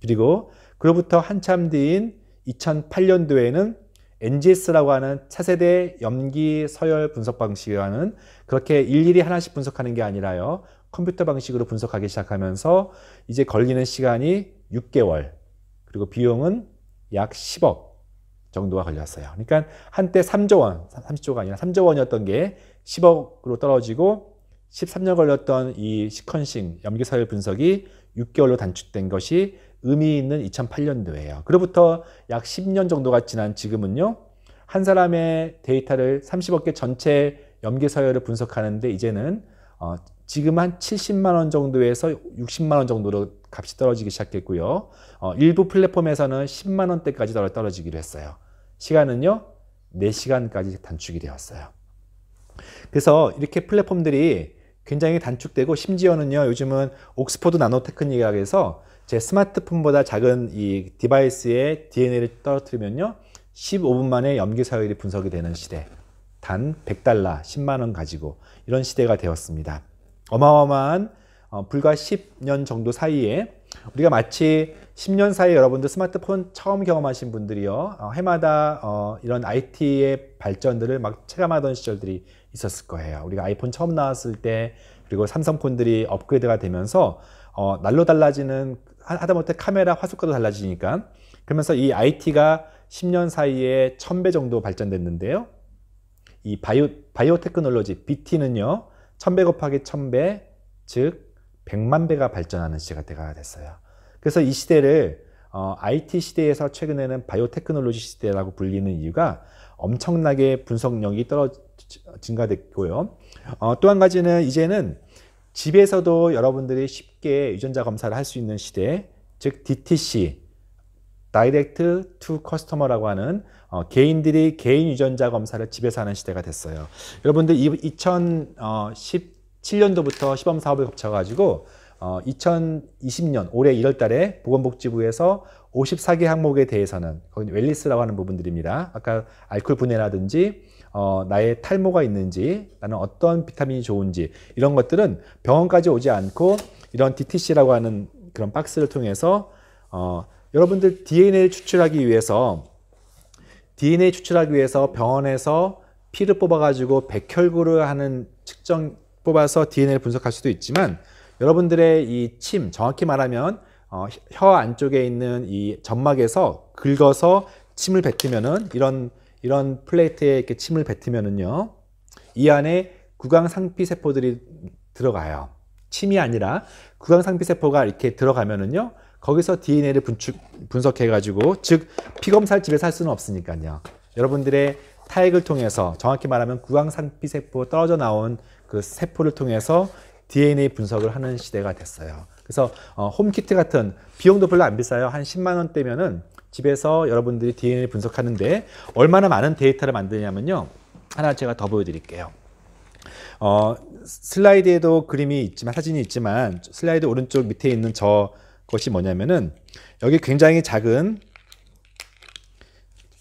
A: 그리고 그로부터 한참 뒤인 2008년도에는 NGS라고 하는 차세대 염기 서열 분석 방식이라는 그렇게 일일이 하나씩 분석하는 게 아니라요. 컴퓨터 방식으로 분석하기 시작하면서 이제 걸리는 시간이 6개월, 그리고 비용은 약 10억, 정도가 걸렸어요. 그러니까 한때 3조 원, 30조가 아니라 3조 원이었던 게 10억으로 떨어지고 13년 걸렸던 이 시퀀싱 염기서열 분석이 6개월로 단축된 것이 의미 있는 2008년도예요. 그로부터 약 10년 정도가 지난 지금은요. 한 사람의 데이터를 30억 개 전체 염기서열을 분석하는데 이제는 어, 지금 한 70만 원 정도에서 60만 원 정도로 값이 떨어지기 시작했고요. 어, 일부 플랫폼에서는 10만 원대까지 떨어지기로 했어요. 시간은요, 4시간까지 단축이 되었어요. 그래서 이렇게 플랫폼들이 굉장히 단축되고 심지어는요, 요즘은 옥스퍼드 나노테크닉학에서 제 스마트폰보다 작은 이디바이스의 DNA를 떨어뜨리면요, 15분 만에 염기사율이 분석이 되는 시대. 단 100달러, 10만원 가지고 이런 시대가 되었습니다. 어마어마한 어, 불과 10년 정도 사이에 우리가 마치 10년 사이 여러분들 스마트폰 처음 경험하신 분들이요. 어, 해마다 어, 이런 IT의 발전들을 막 체감하던 시절들이 있었을 거예요. 우리가 아이폰 처음 나왔을 때 그리고 삼성폰들이 업그레이드가 되면서 어, 날로 달라지는 하다못해 카메라 화소가도 달라지니까 그러면서 이 IT가 10년 사이에 1000배 정도 발전됐는데요. 이 바이오, 바이오 테크놀로지 BT는요. 1000배 곱하기 1000배 즉 100만 배가 발전하는 시대가 됐어요. 그래서 이 시대를 어, IT 시대에서 최근에는 바이오테크놀로지 시대라고 불리는 이유가 엄청나게 분석력이 떨어 증가됐고요. 어, 또 한 가지는 이제는 집에서도 여러분들이 쉽게 유전자 검사를 할 수 있는 시대, 즉 DTC, 다이렉트 투 커스터머라고 하는 어, 개인들이 개인 유전자 검사를 집에서 하는 시대가 됐어요. 여러분들 2017년도부터 어, 시범 사업을 거쳐가지고 어, 2020년 올해 1월 달에 보건복지부에서 54개 항목에 대해서는 거기 웰리스라고 하는 부분들입니다. 아까 알코올 분해라든지 어, 나의 탈모가 있는지 나는 어떤 비타민이 좋은지 이런 것들은 병원까지 오지 않고 이런 DTC라고 하는 그런 박스를 통해서 어, 여러분들 DNA를 추출하기 위해서 DNA 추출하기 위해서 병원에서 피를 뽑아가지고 백혈구를 하는 측정 뽑아서 DNA를 분석할 수도 있지만 여러분들의 이 침, 정확히 말하면 어, 혀 안쪽에 있는 이 점막에서 긁어서 침을 뱉으면은 이런 이런 플레이트에 이렇게 침을 뱉으면은요 이 안에 구강상피 세포들이 들어가요. 침이 아니라 구강상피 세포가 이렇게 들어가면은요 거기서 DNA를 분축 분석해 가지고 즉 피검사를 집에서 할 수는 없으니까요. 여러분들의 타액을 통해서 정확히 말하면 구강상피 세포 떨어져 나온 그 세포를 통해서 DNA 분석을 하는 시대가 됐어요. 그래서 어, 홈키트 같은 비용도 별로 안 비싸요. 한 10만 원대면은 집에서 여러분들이 DNA 분석하는데 얼마나 많은 데이터를 만드냐면요. 하나 제가 더 보여드릴게요. 어, 슬라이드에도 그림이 있지만 사진이 있지만 슬라이드 오른쪽 밑에 있는 저 것이 뭐냐면은 여기 굉장히 작은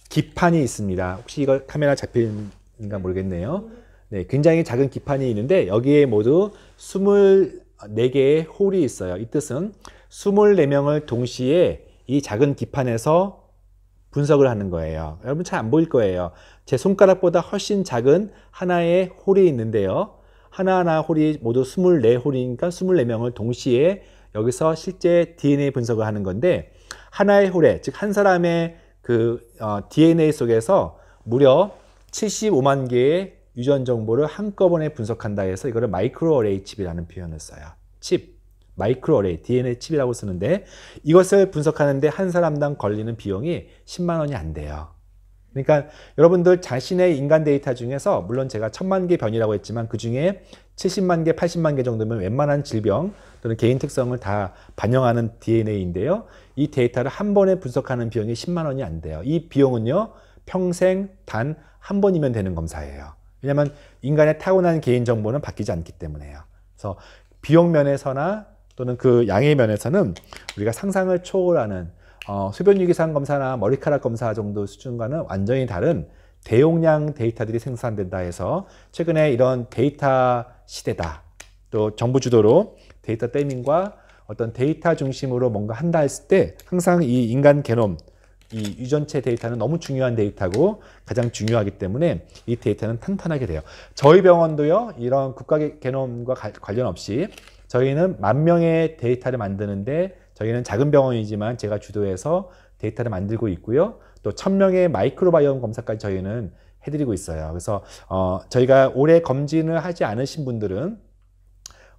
A: 기판이 있습니다. 혹시 이거 카메라 잡히는가 모르겠네요. 네, 굉장히 작은 기판이 있는데 여기에 모두 24개의 홀이 있어요. 이 뜻은 24명을 동시에 이 작은 기판에서 분석을 하는 거예요. 여러분 잘 안 보일 거예요. 제 손가락보다 훨씬 작은 하나의 홀이 있는데요. 하나하나 홀이 모두 24홀이니까 24명을 동시에 여기서 실제 DNA 분석을 하는 건데 하나의 홀에 즉 한 사람의 그 어, DNA 속에서 무려 75만 개의 유전 정보를 한꺼번에 분석한다 해서 이거를 마이크로 어레이 칩이라는 표현을 써요. 칩, 마이크로 어레이, DNA 칩이라고 쓰는데 이것을 분석하는데 한 사람당 걸리는 비용이 10만 원이 안 돼요. 그러니까 여러분들 자신의 인간 데이터 중에서 물론 제가 천만 개 변이라고 했지만 그 중에 70만 개, 80만 개 정도면 웬만한 질병 또는 개인 특성을 다 반영하는 DNA인데요. 이 데이터를 한 번에 분석하는 비용이 10만 원이 안 돼요. 이 비용은요. 평생 단 한 번이면 되는 검사예요. 왜냐하면 인간의 타고난 개인 정보는 바뀌지 않기 때문에요. 그래서 비용 면에서나 또는 그 양의 면에서는 우리가 상상을 초월하는 어, 수변유기산 검사나 머리카락 검사 정도 수준과는 완전히 다른 대용량 데이터들이 생산된다 해서 최근에 이런 데이터 시대다. 또 정부 주도로 데이터 때밍과 어떤 데이터 중심으로 뭔가 한다 했을 때 항상 이 인간 개놈 이 유전체 데이터는 너무 중요한 데이터고 가장 중요하기 때문에 이 데이터는 탄탄하게 돼요. 저희 병원도요. 이런 국가 개념과 관련 없이 저희는 만 명의 데이터를 만드는데 저희는 작은 병원이지만 제가 주도해서 데이터를 만들고 있고요. 또 천명의 마이크로바이옴 검사까지 저희는 해드리고 있어요. 그래서 어, 저희가 올해 검진을 하지 않으신 분들은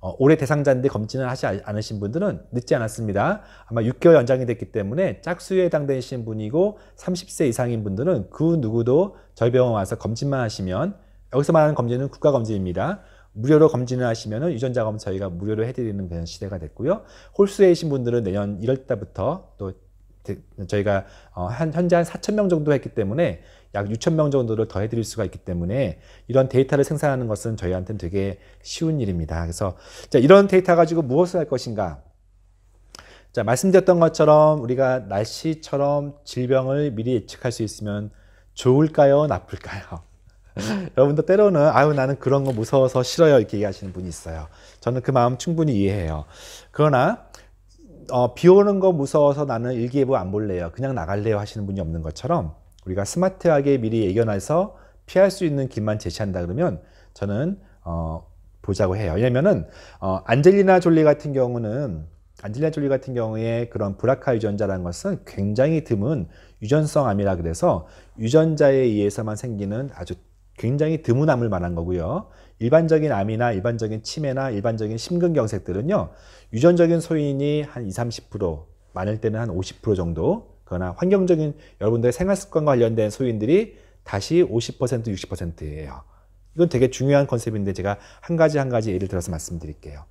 A: 어, 올해 대상자인데 검진을 하지 않으신 분들은 늦지 않았습니다. 아마 6개월 연장이 됐기 때문에 짝수에 해당되신 분이고 30세 이상인 분들은 그 누구도 저희 병원 와서 검진만 하시면 여기서 말하는 검진은 국가 검진입니다. 무료로 검진을 하시면 유전자 검 저희가 무료로 해드리는 그런 시대가 됐고요. 홀수에이신 분들은 내년 1월 달부터 또 저희가 어, 한 현재 한 4천 명 정도 했기 때문에 약 6천 명 정도를 더해드릴 수가 있기 때문에 이런 데이터를 생산하는 것은 저희한테는 되게 쉬운 일입니다. 그래서 이런 데이터 가지고 무엇을 할 것인가? 자, 말씀드렸던 것처럼 우리가 날씨처럼 질병을 미리 예측할 수 있으면 좋을까요? 나쁠까요? 여러분도 때로는 아유 나는 그런 거 무서워서 싫어요 이렇게 얘기하시는 분이 있어요. 저는 그 마음 충분히 이해해요. 그러나 어, 비 오는 거 무서워서 나는 일기예보 안 볼래요. 그냥 나갈래요 하시는 분이 없는 것처럼 우리가 스마트하게 미리 예견해서 피할 수 있는 길만 제시한다 그러면 저는 어, 보자고 해요. 왜냐면은 어, 안젤리나 졸리 같은 경우는 안젤리나 졸리 같은 경우에 그런 브라카 유전자라는 것은 굉장히 드문 유전성 암이라 그래서 유전자에 의해서만 생기는 아주 굉장히 드문 암을 말한 거고요. 일반적인 암이나 일반적인 치매나 일반적인 심근경색들은요. 유전적인 소인이 한 20, 30% 많을 때는 한 50% 정도 그러나 환경적인 여러분들의 생활 습관과 관련된 소인들이 다시 50% 60%예요. 이건 되게 중요한 컨셉인데 제가 한 가지 한 가지 예를 들어서 말씀드릴게요.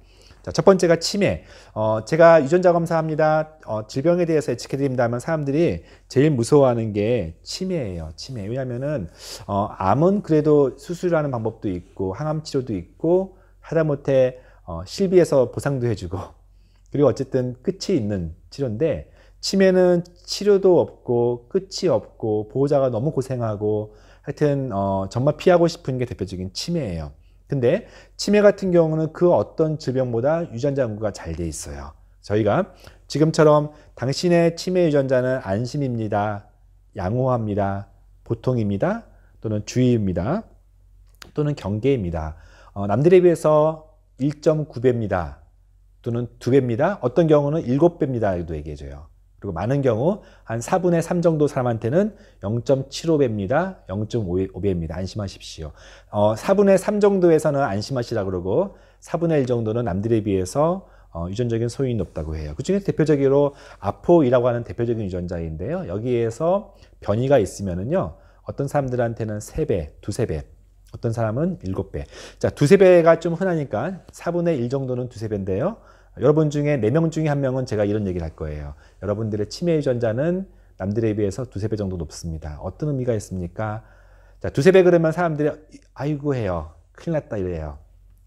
A: 자, 첫 번째가 치매. 어, 제가 유전자 검사합니다. 어, 질병에 대해서 예측해 드립니다 하면 사람들이 제일 무서워하는 게 치매예요. 치매. 왜냐면은 어, 암은 그래도 수술하는 방법도 있고 항암 치료도 있고 하다못해 어, 실비에서 보상도 해주고 그리고 어쨌든 끝이 있는 치료인데 치매는 치료도 없고 끝이 없고 보호자가 너무 고생하고 하여튼 어, 정말 피하고 싶은 게 대표적인 치매예요. 근데 치매 같은 경우는 그 어떤 질병보다 유전자 연구가 잘 돼 있어요. 저희가 지금처럼 당신의 치매 유전자는 안심입니다. 양호합니다. 보통입니다. 또는 주의입니다. 또는 경계입니다. 어, 남들에 비해서 1.9배입니다. 또는 2배입니다. 어떤 경우는 7배입니다. 이렇게 얘기해줘요. 그리고 많은 경우 한 4분의 3 정도 사람한테는 0.75배입니다. 0.5배입니다. 안심하십시오. 어, 4분의 3 정도에서는 안심하시라 그러고 4분의 1 정도는 남들에 비해서 어, 유전적인 소인이 높다고 해요. 그중에 대표적으로 아포이라고 하는 대표적인 유전자인데요. 여기에서 변이가 있으면은요. 어떤 사람들한테는 3배, 2세배, 어떤 사람은 7배. 자, 2세배가 좀 흔하니까 4분의 1 정도는 2세배인데요. 여러분 중에 네 명 중에 한명은 제가 이런 얘기를 할 거예요. 여러분들의 치매 유전자는 남들에 비해서 두세 배 정도 높습니다. 어떤 의미가 있습니까? 자, 두세 배 그러면 사람들이 아이고 해요. 큰일 났다 이래요.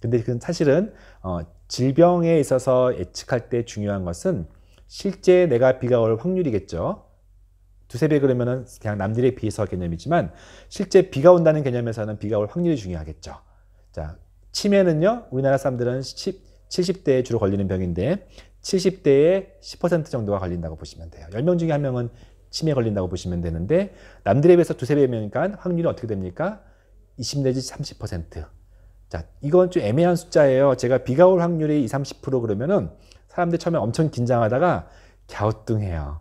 A: 근데 그건 사실은 어, 질병에 있어서 예측할 때 중요한 것은 실제 내가 비가 올 확률이겠죠. 두세 배 그러면은 그냥 남들에 비해서 개념이지만 실제 비가 온다는 개념에서는 비가 올 확률이 중요하겠죠. 자, 치매는요. 우리나라 사람들은 10 70대에 주로 걸리는 병인데 70대에 10% 정도가 걸린다고 보시면 돼요. 10명 중에 1명은 치매 걸린다고 보시면 되는데 남들에 비해서 두세 배면니까 확률이 어떻게 됩니까? 20 내지 30%. 자, 이건 좀 애매한 숫자예요. 제가 비가 올 확률이 20, 30% 그러면은 사람들 처음에 엄청 긴장하다가 갸우뚱해요.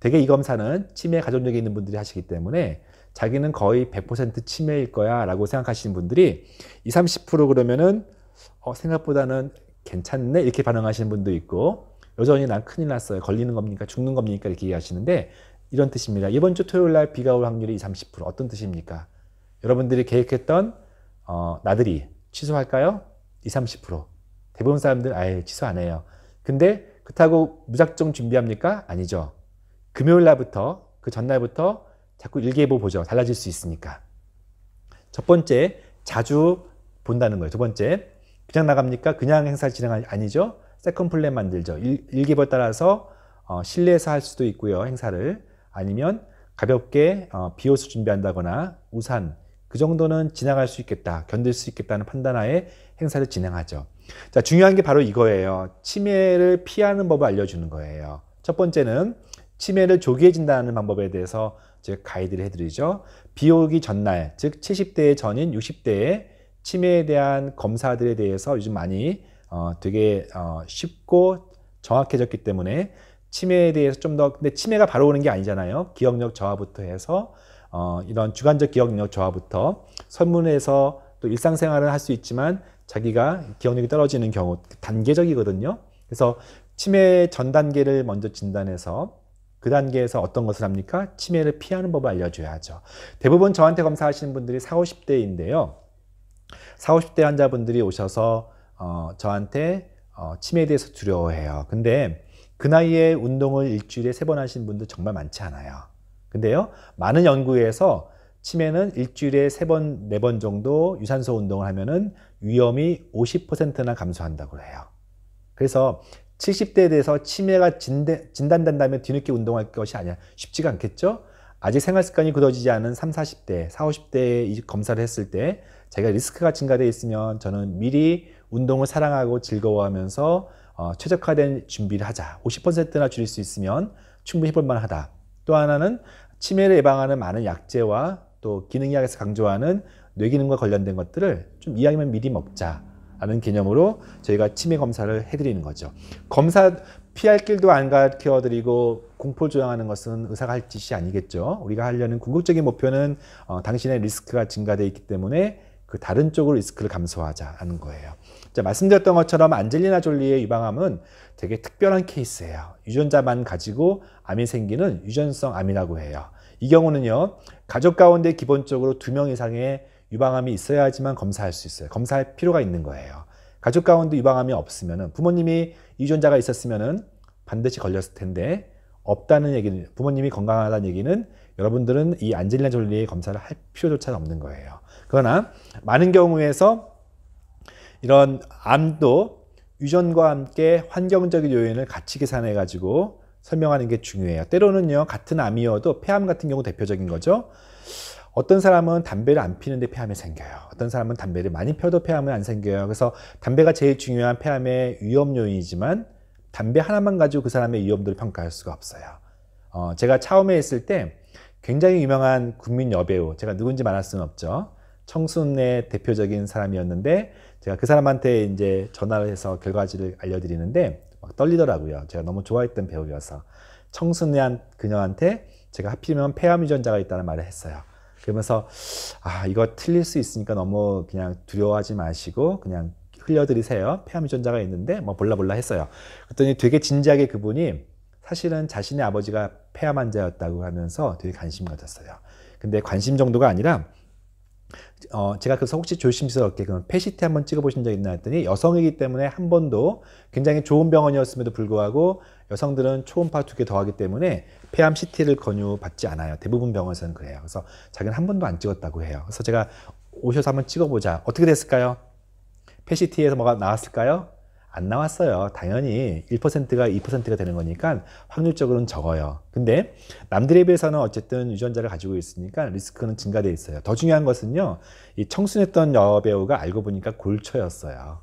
A: 대개 이 검사는 치매 가족력이 있는 분들이 하시기 때문에 자기는 거의 100% 치매일 거야 라고 생각하시는 분들이 20, 30% 그러면은 어, 생각보다는 괜찮네 이렇게 반응하시는 분도 있고 여전히 난 큰일 났어요 걸리는 겁니까 죽는 겁니까 이렇게 얘기하시는데 이런 뜻입니다 이번 주 토요일 날 비가 올 확률이 20, 30% 어떤 뜻입니까 여러분들이 계획했던 어, 나들이 취소할까요 20, 30% 대부분 사람들 아예 취소 안 해요 근데 그렇다고 무작정 준비합니까 아니죠 금요일 날부터 그 전날부터 자꾸 일기예보 보죠 달라질 수 있으니까 첫 번째 자주 본다는 거예요 두 번째 그냥 나갑니까? 그냥 행사진행 아니죠. 세컨 플랜 만들죠. 일, 기별 따라서 어, 실내에서 할 수도 있고요. 행사를 아니면 가볍게 어, 비옷을 준비한다거나 우산 그 정도는 지나갈 수 있겠다, 견딜 수 있겠다는 판단하에 행사를 진행하죠. 자, 중요한 게 바로 이거예요. 치매를 피하는 법을 알려주는 거예요. 첫 번째는 치매를 조기에 진단하는 방법에 대해서 즉 가이드를 해드리죠. 비오기 전날, 즉 70대 전인 60대에 치매에 대한 검사들에 대해서 요즘 많이 어, 되게 어, 쉽고 정확해졌기 때문에 치매에 대해서 좀 더 근데 치매가 바로 오는 게 아니잖아요. 기억력 저하부터 해서 어, 이런 주관적 기억력 저하부터 설문에서 또 일상생활을 할 수 있지만 자기가 기억력이 떨어지는 경우 단계적이거든요. 그래서 치매 전 단계를 먼저 진단해서 그 단계에서 어떤 것을 합니까? 치매를 피하는 법을 알려줘야죠. 대부분 저한테 검사하시는 분들이 40, 50대인데요. 40, 50대 환자분들이 오셔서 어, 저한테 어, 치매에 대해서 두려워해요. 근데 그 나이에 운동을 일주일에 세 번 하신 분들 정말 많지 않아요. 근데요, 많은 연구에서 치매는 일주일에 세 번, 네 번 정도 유산소 운동을 하면은 위험이 50%나 감소한다고 해요. 그래서 70대에 대해서 치매가 진단된다면 뒤늦게 운동할 것이 아니야. 쉽지가 않겠죠? 아직 생활 습관이 굳어지지 않은 3, 40대, 4, 50대에 검사를 했을 때 제가 리스크가 증가돼 있으면 저는 미리 운동을 사랑하고 즐거워하면서 어, 최적화된 준비를 하자. 50%나 줄일 수 있으면 충분히 해볼 만하다. 또 하나는 치매를 예방하는 많은 약제와 또 기능의학에서 강조하는 뇌기능과 관련된 것들을 좀 이왕이면 미리 먹자. 라는 개념으로 저희가 치매 검사를 해드리는 거죠. 검사 피할 길도 안 가르쳐 드리고 공포를 조장하는 것은 의사가 할 짓이 아니겠죠. 우리가 하려는 궁극적인 목표는 어, 당신의 리스크가 증가돼 있기 때문에 그 다른 쪽으로 리스크를 감소하자는 거예요. 자, 말씀드렸던 것처럼 안젤리나 졸리의 유방암은 되게 특별한 케이스예요. 유전자만 가지고 암이 생기는 유전성 암이라고 해요. 이 경우는요, 가족 가운데 기본적으로 두 명 이상의 유방암이 있어야지만 검사할 수 있어요. 검사할 필요가 있는 거예요. 가족 가운데 유방암이 없으면 부모님이 유전자가 있었으면 반드시 걸렸을 텐데 없다는 얘기는 부모님이 건강하다는 얘기는 여러분들은 이 안젤리나 졸리의 검사를 할 필요조차 없는 거예요. 그러나 많은 경우에서 이런 암도 유전과 함께 환경적인 요인을 같이 계산해 가지고 설명하는 게 중요해요. 때로는요, 같은 암이어도 폐암 같은 경우 대표적인 거죠. 어떤 사람은 담배를 안 피는데 폐암이 생겨요. 어떤 사람은 담배를 많이 펴도 폐암은 안 생겨요. 그래서 담배가 제일 중요한 폐암의 위험 요인이지만 담배 하나만 가지고 그 사람의 위험도를 평가할 수가 없어요. 어, 제가 처음에 했을 때 굉장히 유명한 국민 여배우, 제가 누군지 말할 수는 없죠. 청순의 대표적인 사람이었는데 제가 그 사람한테 이제 전화를 해서 결과지를 알려드리는데 막 떨리더라고요. 제가 너무 좋아했던 배우여서 청순한 그녀한테 제가 하필이면 폐암 유전자가 있다는 말을 했어요. 그러면서 아 이거 틀릴 수 있으니까 너무 그냥 두려워하지 마시고 그냥 흘려드리세요. 폐암 유전자가 있는데 뭐 볼라볼라 했어요. 그랬더니 되게 진지하게 그분이 사실은 자신의 아버지가 폐암 환자였다고 하면서 되게 관심 가졌어요. 근데 관심 정도가 아니라 어, 제가 그래서 혹시 조심스럽게 그럼 페시티 한번 찍어보신 적 있나 했더니 여성이기 때문에 한 번도 굉장히 좋은 병원이었음에도 불구하고 여성들은 초음파 두 개 더하기 때문에 폐암 CT를 권유받지 않아요. 대부분 병원에서는 그래요. 그래서 자기는 한 번도 안 찍었다고 해요. 그래서 제가 오셔서 한번 찍어보자. 어떻게 됐을까요? 패시티에서 뭐가 나왔을까요? 안 나왔어요. 당연히 1%가 2%가 되는 거니까 확률적으로는 적어요. 근데 남들에 비해서는 어쨌든 유전자를 가지고 있으니까 리스크는 증가되어 있어요. 더 중요한 것은요. 이 청순했던 여배우가 알고 보니까 골초였어요.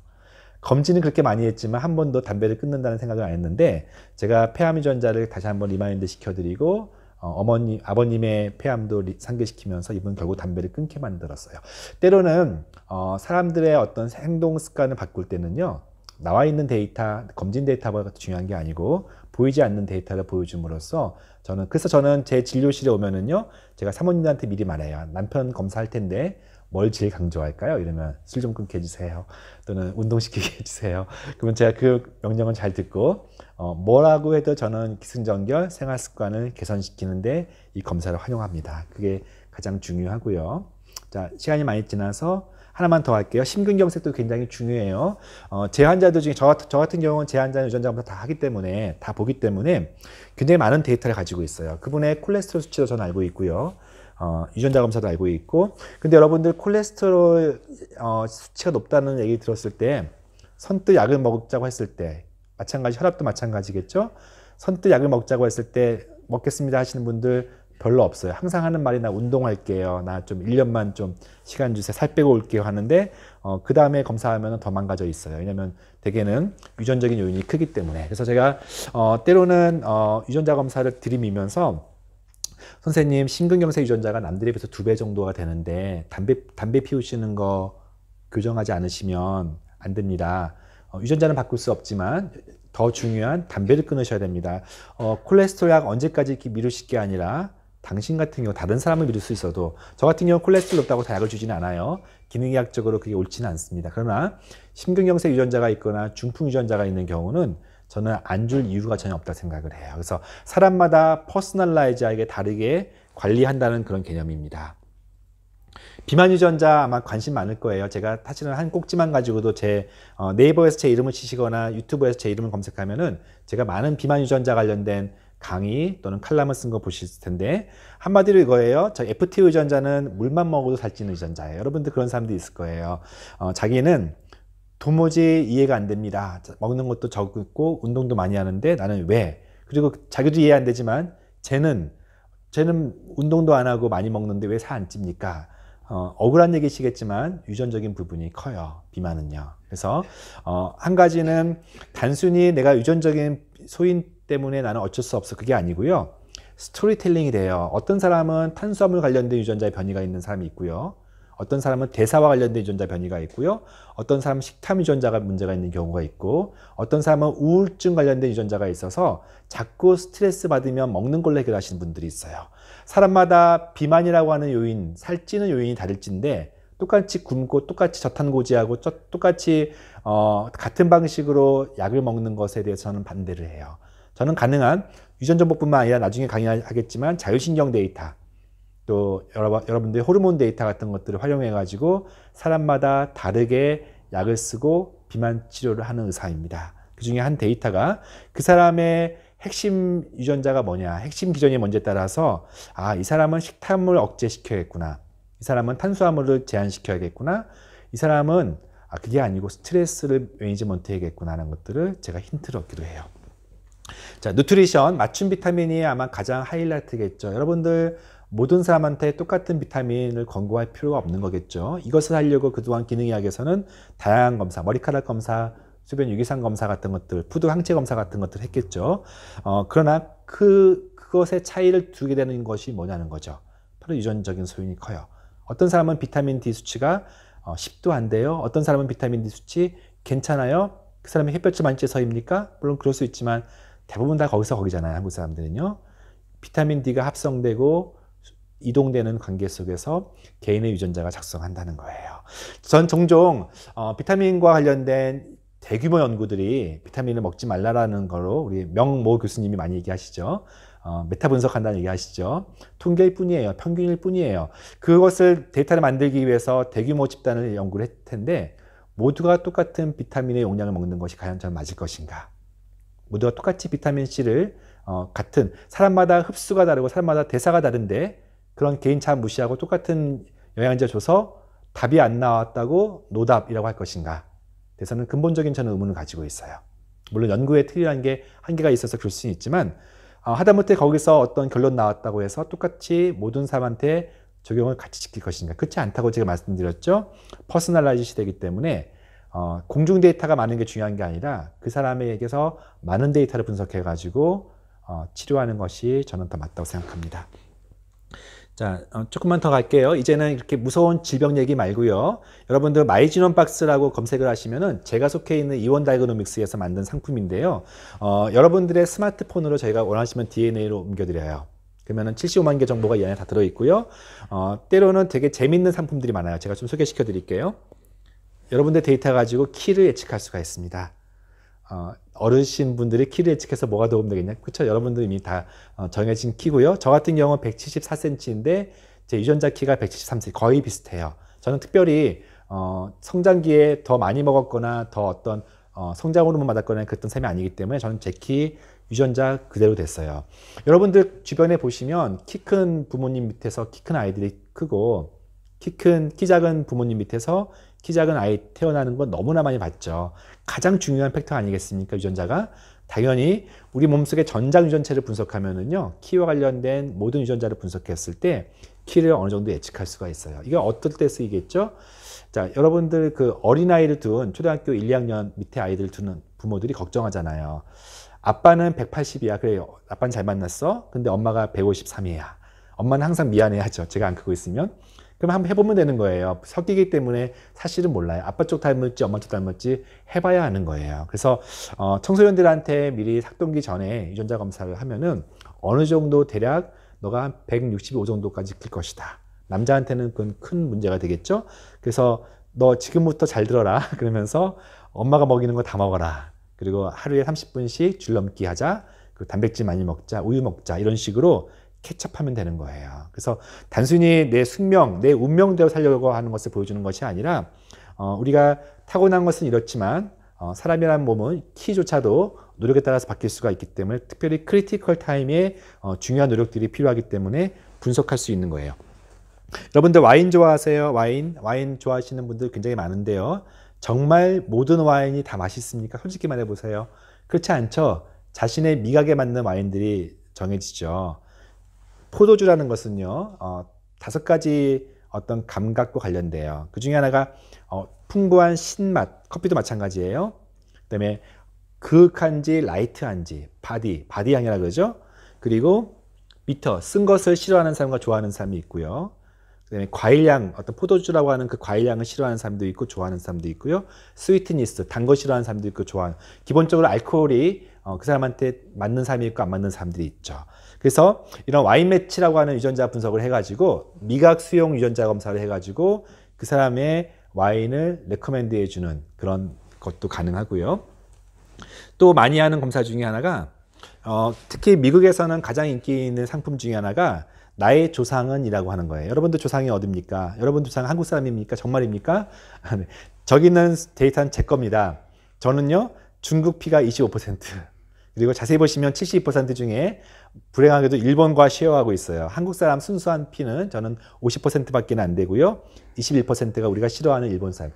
A: 검진은 그렇게 많이 했지만 한 번도 담배를 끊는다는 생각을 안 했는데 제가 폐암 유전자를 다시 한번 리마인드 시켜드리고 어, 어머니, 아버님의 폐암도 상기시키면서 이분 결국 담배를 끊게 만들었어요. 때로는 어, 사람들의 어떤 행동 습관을 바꿀 때는요, 나와 있는 데이터, 검진 데이터가 중요한 게 아니고 보이지 않는 데이터를 보여줌으로써 저는 그래서 저는 제 진료실에 오면은요 제가 사모님들한테 미리 말해요 남편 검사할 텐데 뭘 제일 강조할까요? 이러면 술 좀 끊게 해주세요 또는 운동시키게 해주세요 그러면 제가 그 명령을 잘 듣고 어, 뭐라고 해도 저는 기승전결 생활습관을 개선시키는데 이 검사를 활용합니다 그게 가장 중요하고요 자 시간이 많이 지나서 하나만 더 할게요. 심근경색도 굉장히 중요해요. 어, 제환자들 중에 저, 저 같은 경우는 제환자 유전자부터 다 하기 때문에 다 보기 때문에 굉장히 많은 데이터를 가지고 있어요. 그분의 콜레스테롤 수치도 저는 알고 있고요. 어, 유전자 검사도 알고 있고 근데 여러분들 콜레스테롤 어, 수치가 높다는 얘기 들었을 때 선뜻 약을 먹자고 했을 때 마찬가지 혈압도 마찬가지겠죠 선뜻 약을 먹자고 했을 때 먹겠습니다 하시는 분들 별로 없어요. 항상 하는 말이 나 운동할게요. 나 좀 1년만 좀 시간 주세요. 살 빼고 올게요. 하는데, 어, 그 다음에 검사하면 더 망가져 있어요. 왜냐면 대개는 유전적인 요인이 크기 때문에. 그래서 제가, 어, 때로는, 어, 유전자 검사를 들이미면서 선생님, 심근경색 유전자가 남들에 비해서 두 배 정도가 되는데, 담배, 담배 피우시는 거 교정하지 않으시면 안 됩니다. 어, 유전자는 바꿀 수 없지만, 더 중요한 담배를 끊으셔야 됩니다. 어, 콜레스테롤 약 언제까지 이렇게 미루실 게 아니라 당신 같은 경우 다른 사람을 믿을 수 있어도 저 같은 경우 콜레스테롤 없다고 다 약을 주지는 않아요. 기능의학적으로 그게 옳지는 않습니다. 그러나 심근경색 유전자가 있거나 중풍 유전자가 있는 경우는 저는 안 줄 이유가 전혀 없다 생각을 해요. 그래서 사람마다 퍼스널라이즈하게 다르게 관리한다는 그런 개념입니다. 비만 유전자 아마 관심 많을 거예요. 제가 사실은 한 꼭지만 가지고도 제 어, 네이버에서 제 이름을 치시거나 유튜브에서 제 이름을 검색하면은 제가 많은 비만 유전자 관련된 강의 또는 칼럼을 쓴 거 보실 텐데 한마디로 이거예요. 저 FT 유전자는 물만 먹어도 살찌는 유전자예요. 여러분들 그런 사람도 있을 거예요. 어, 자기는 도무지 이해가 안 됩니다. 먹는 것도 적고 운동도 많이 하는데 나는 왜? 그리고 자기도 이해 안 되지만 쟤는 쟤는 운동도 안 하고 많이 먹는데 왜 살 안 찝니까? 어, 억울한 얘기시겠지만 유전적인 부분이 커요. 비만은요. 그래서 어, 한 가지는 단순히 내가 유전적인 소인 때문에 나는 어쩔 수 없어. 그게 아니고요. 스토리텔링이 돼요. 어떤 사람은 탄수화물 관련된 유전자의 변이가 있는 사람이 있고요. 어떤 사람은 대사와 관련된 유전자 변이가 있고요. 어떤 사람은 식탐 유전자가 문제가 있는 경우가 있고 어떤 사람은 우울증 관련된 유전자가 있어서 자꾸 스트레스 받으면 먹는 걸로 해결하시는 분들이 있어요. 사람마다 비만이라고 하는 요인, 살찌는 요인이 다를진데 똑같이 굶고 똑같이 저탄고지하고 똑같이 어, 같은 방식으로 약을 먹는 것에 대해서는 반대를 해요. 저는 가능한 유전 정보뿐만 아니라 나중에 강의하겠지만 자율신경 데이터 또 여러, 분들의 호르몬 데이터 같은 것들을 활용해 가지고 사람마다 다르게 약을 쓰고 비만 치료를 하는 의사입니다. 그 중에 한 데이터가 그 사람의 핵심 유전자가 뭐냐, 핵심 기전이 뭔지에 따라서 아, 이 사람은 식탐을 억제시켜야겠구나. 이 사람은 탄수화물을 제한시켜야겠구나. 이 사람은 아, 그게 아니고 스트레스를 매니지먼트 해야겠구나 하는 것들을 제가 힌트를 얻기도 해요. 자, 뉴트리션 맞춤 비타민이 아마 가장 하이라이트겠죠. 여러분들, 모든 사람한테 똑같은 비타민을 권고할 필요가 없는 거겠죠. 이것을 하려고 그동안 기능의학에서는 다양한 검사, 머리카락 검사, 수변 유기산 검사 같은 것들, 푸드 항체 검사 같은 것들 했겠죠. 어, 그러나 그, 그것의 차이를 두게 되는 것이 뭐냐는 거죠. 바로 유전적인 소용이 커요. 어떤 사람은 비타민 D 수치가 10도 어, 안 돼요. 어떤 사람은 비타민 D 수치 괜찮아요. 그 사람이 햇볕을 많이 쬐서입니까? 물론 그럴 수 있지만 대부분 다 거기서 거기잖아요. 한국 사람들은요. 비타민 D가 합성되고 이동되는 관계 속에서 개인의 유전자가 작성한다는 거예요. 전 종종 어, 비타민과 관련된 대규모 연구들이 비타민을 먹지 말라라는 거로 우리 명모 교수님이 많이 얘기하시죠. 어, 메타 분석한다는 얘기하시죠. 통계일 뿐이에요. 평균일 뿐이에요. 그것을 데이터를 만들기 위해서 대규모 집단을 연구를 했을 텐데 모두가 똑같은 비타민의 용량을 먹는 것이 과연 잘 맞을 것인가? 모두가 똑같이 비타민 C를 어, 같은 사람마다 흡수가 다르고 사람마다 대사가 다른데 그런 개인차 무시하고 똑같은 영양제 줘서 답이 안 나왔다고 노답이라고 할 것인가? 대사는 근본적인 저는 의문을 가지고 있어요. 물론 연구의 틀이라는 게 한계가 있어서 그럴 수는 있지만 어, 하다못해 거기서 어떤 결론 나왔다고 해서 똑같이 모든 사람한테 적용을 같이 시킬 것인가? 그렇지 않다고 제가 말씀드렸죠. 퍼스널라이즈 시대이기 때문에 어, 공중 데이터가 많은 게 중요한 게 아니라 그 사람에게서 많은 데이터를 분석해 가지고 어, 치료하는 것이 저는 더 맞다고 생각합니다. 자, 어, 조금만 더 갈게요. 이제는 이렇게 무서운 질병 얘기 말고요. 여러분들 마이지놈 박스라고 검색을 하시면은 제가 속해 있는 이원 다이그노믹스에서 만든 상품인데요. 어, 여러분들의 스마트폰으로 저희가 원하시면 DNA로 옮겨드려요. 그러면은 75만 개 정보가 이 안에 다 들어있고요. 어, 때로는 되게 재밌는 상품들이 많아요. 제가 좀 소개시켜 드릴게요. 여러분들 데이터 가지고 키를 예측할 수가 있습니다. 어, 르신 분들이 키를 예측해서 뭐가 도움 되겠냐? 그렇죠? 여러분들 이미 다 어, 정해진 키고요. 저 같은 경우는 174cm인데 제 유전자 키가 173cm 거의 비슷해요. 저는 특별히 어, 성장기에 더 많이 먹었거나 더 어떤 어, 성장 호르몬 맞았거나 그랬던 셈이 아니기 때문에 저는 제 키 유전자 그대로 됐어요. 여러분들 주변에 보시면 키 큰 부모님 밑에서 키 큰 아이들이 크고 키 큰, 키 작은 부모님 밑에서 키 작은 아이 태어나는 건 너무나 많이 봤죠. 가장 중요한 팩터 아니겠습니까? 유전자가. 당연히 우리 몸속의 전장 유전체를 분석하면은요. 키와 관련된 모든 유전자를 분석했을 때 키를 어느 정도 예측할 수가 있어요. 이게 어떨 때 쓰이겠죠? 자, 여러분들 그 어린아이를 둔 초등학교 1, 2학년 밑에 아이들 두는 부모들이 걱정하잖아요. 아빠는 180이야. 그래요. 아빠는 잘 만났어. 근데 엄마가 153이야. 엄마는 항상 미안해하죠. 제가 안 크고 있으면. 그럼 한번 해보면 되는 거예요. 섞이기 때문에 사실은 몰라요. 아빠 쪽 닮을지 엄마 쪽 닮을지 해봐야 하는 거예요. 그래서 어, 청소년들한테 미리 삭동기 전에 유전자 검사를 하면은 어느 정도 대략 너가 한 165 정도까지 클 것이다. 남자한테는 그건 큰 문제가 되겠죠. 그래서 너 지금부터 잘 들어라. 그러면서 엄마가 먹이는 거 다 먹어라. 그리고 하루에 30분씩 줄넘기 하자. 그 단백질 많이 먹자. 우유 먹자. 이런 식으로 케첩하면 되는 거예요. 그래서 단순히 내 숙명, 내 운명대로 살려고 하는 것을 보여주는 것이 아니라 어, 우리가 타고난 것은 이렇지만 어, 사람이라는 몸은 키조차도 노력에 따라서 바뀔 수가 있기 때문에 특별히 크리티컬 타임에 어, 중요한 노력들이 필요하기 때문에 분석할 수 있는 거예요. 여러분들 와인 좋아하세요? 와인 와인 좋아하시는 분들 굉장히 많은데요. 정말 모든 와인이 다 맛있습니까? 솔직히 말해 보세요. 그렇지 않죠. 자신의 미각에 맞는 와인들이 정해지죠. 포도주라는 것은요, 어, 다섯 가지 어떤 감각과 관련돼요. 그 중에 하나가 어, 풍부한 신맛, 커피도 마찬가지예요. 그다음에 그윽한지 라이트한지, 바디, 바디 향이라 그러죠. 그리고 미터, 쓴 것을 싫어하는 사람과 좋아하는 사람이 있고요. 그다음에 과일향, 어떤 포도주라고 하는 그 과일향을 싫어하는 사람도 있고 좋아하는 사람도 있고요. 스위트니스, 단 거 싫어하는 사람도 있고 좋아하는. 기본적으로 알코올이 어, 그 사람한테 맞는 사람이 있고 안 맞는 사람들이 있죠. 그래서 이런 와인 매치라고 하는 유전자 분석을 해가지고 미각 수용 유전자 검사를 해가지고 그 사람의 와인을 레코멘드 해주는 그런 것도 가능하고요. 또 많이 하는 검사 중에 하나가 어, 특히 미국에서는 가장 인기 있는 상품 중에 하나가 나의 조상은이라고 하는 거예요. 여러분들 조상이 어딥니까? 여러분 조상 한국 사람입니까? 정말입니까? 아, 네. 저기 있는 데이터는 제 겁니다. 저는요 중국 피가 25% 그리고 자세히 보시면 70% 중에 불행하게도 일본과 쉐어하고 있어요. 한국 사람 순수한 피는 저는 50%밖에 안 되고요. 21%가 우리가 싫어하는 일본 사람.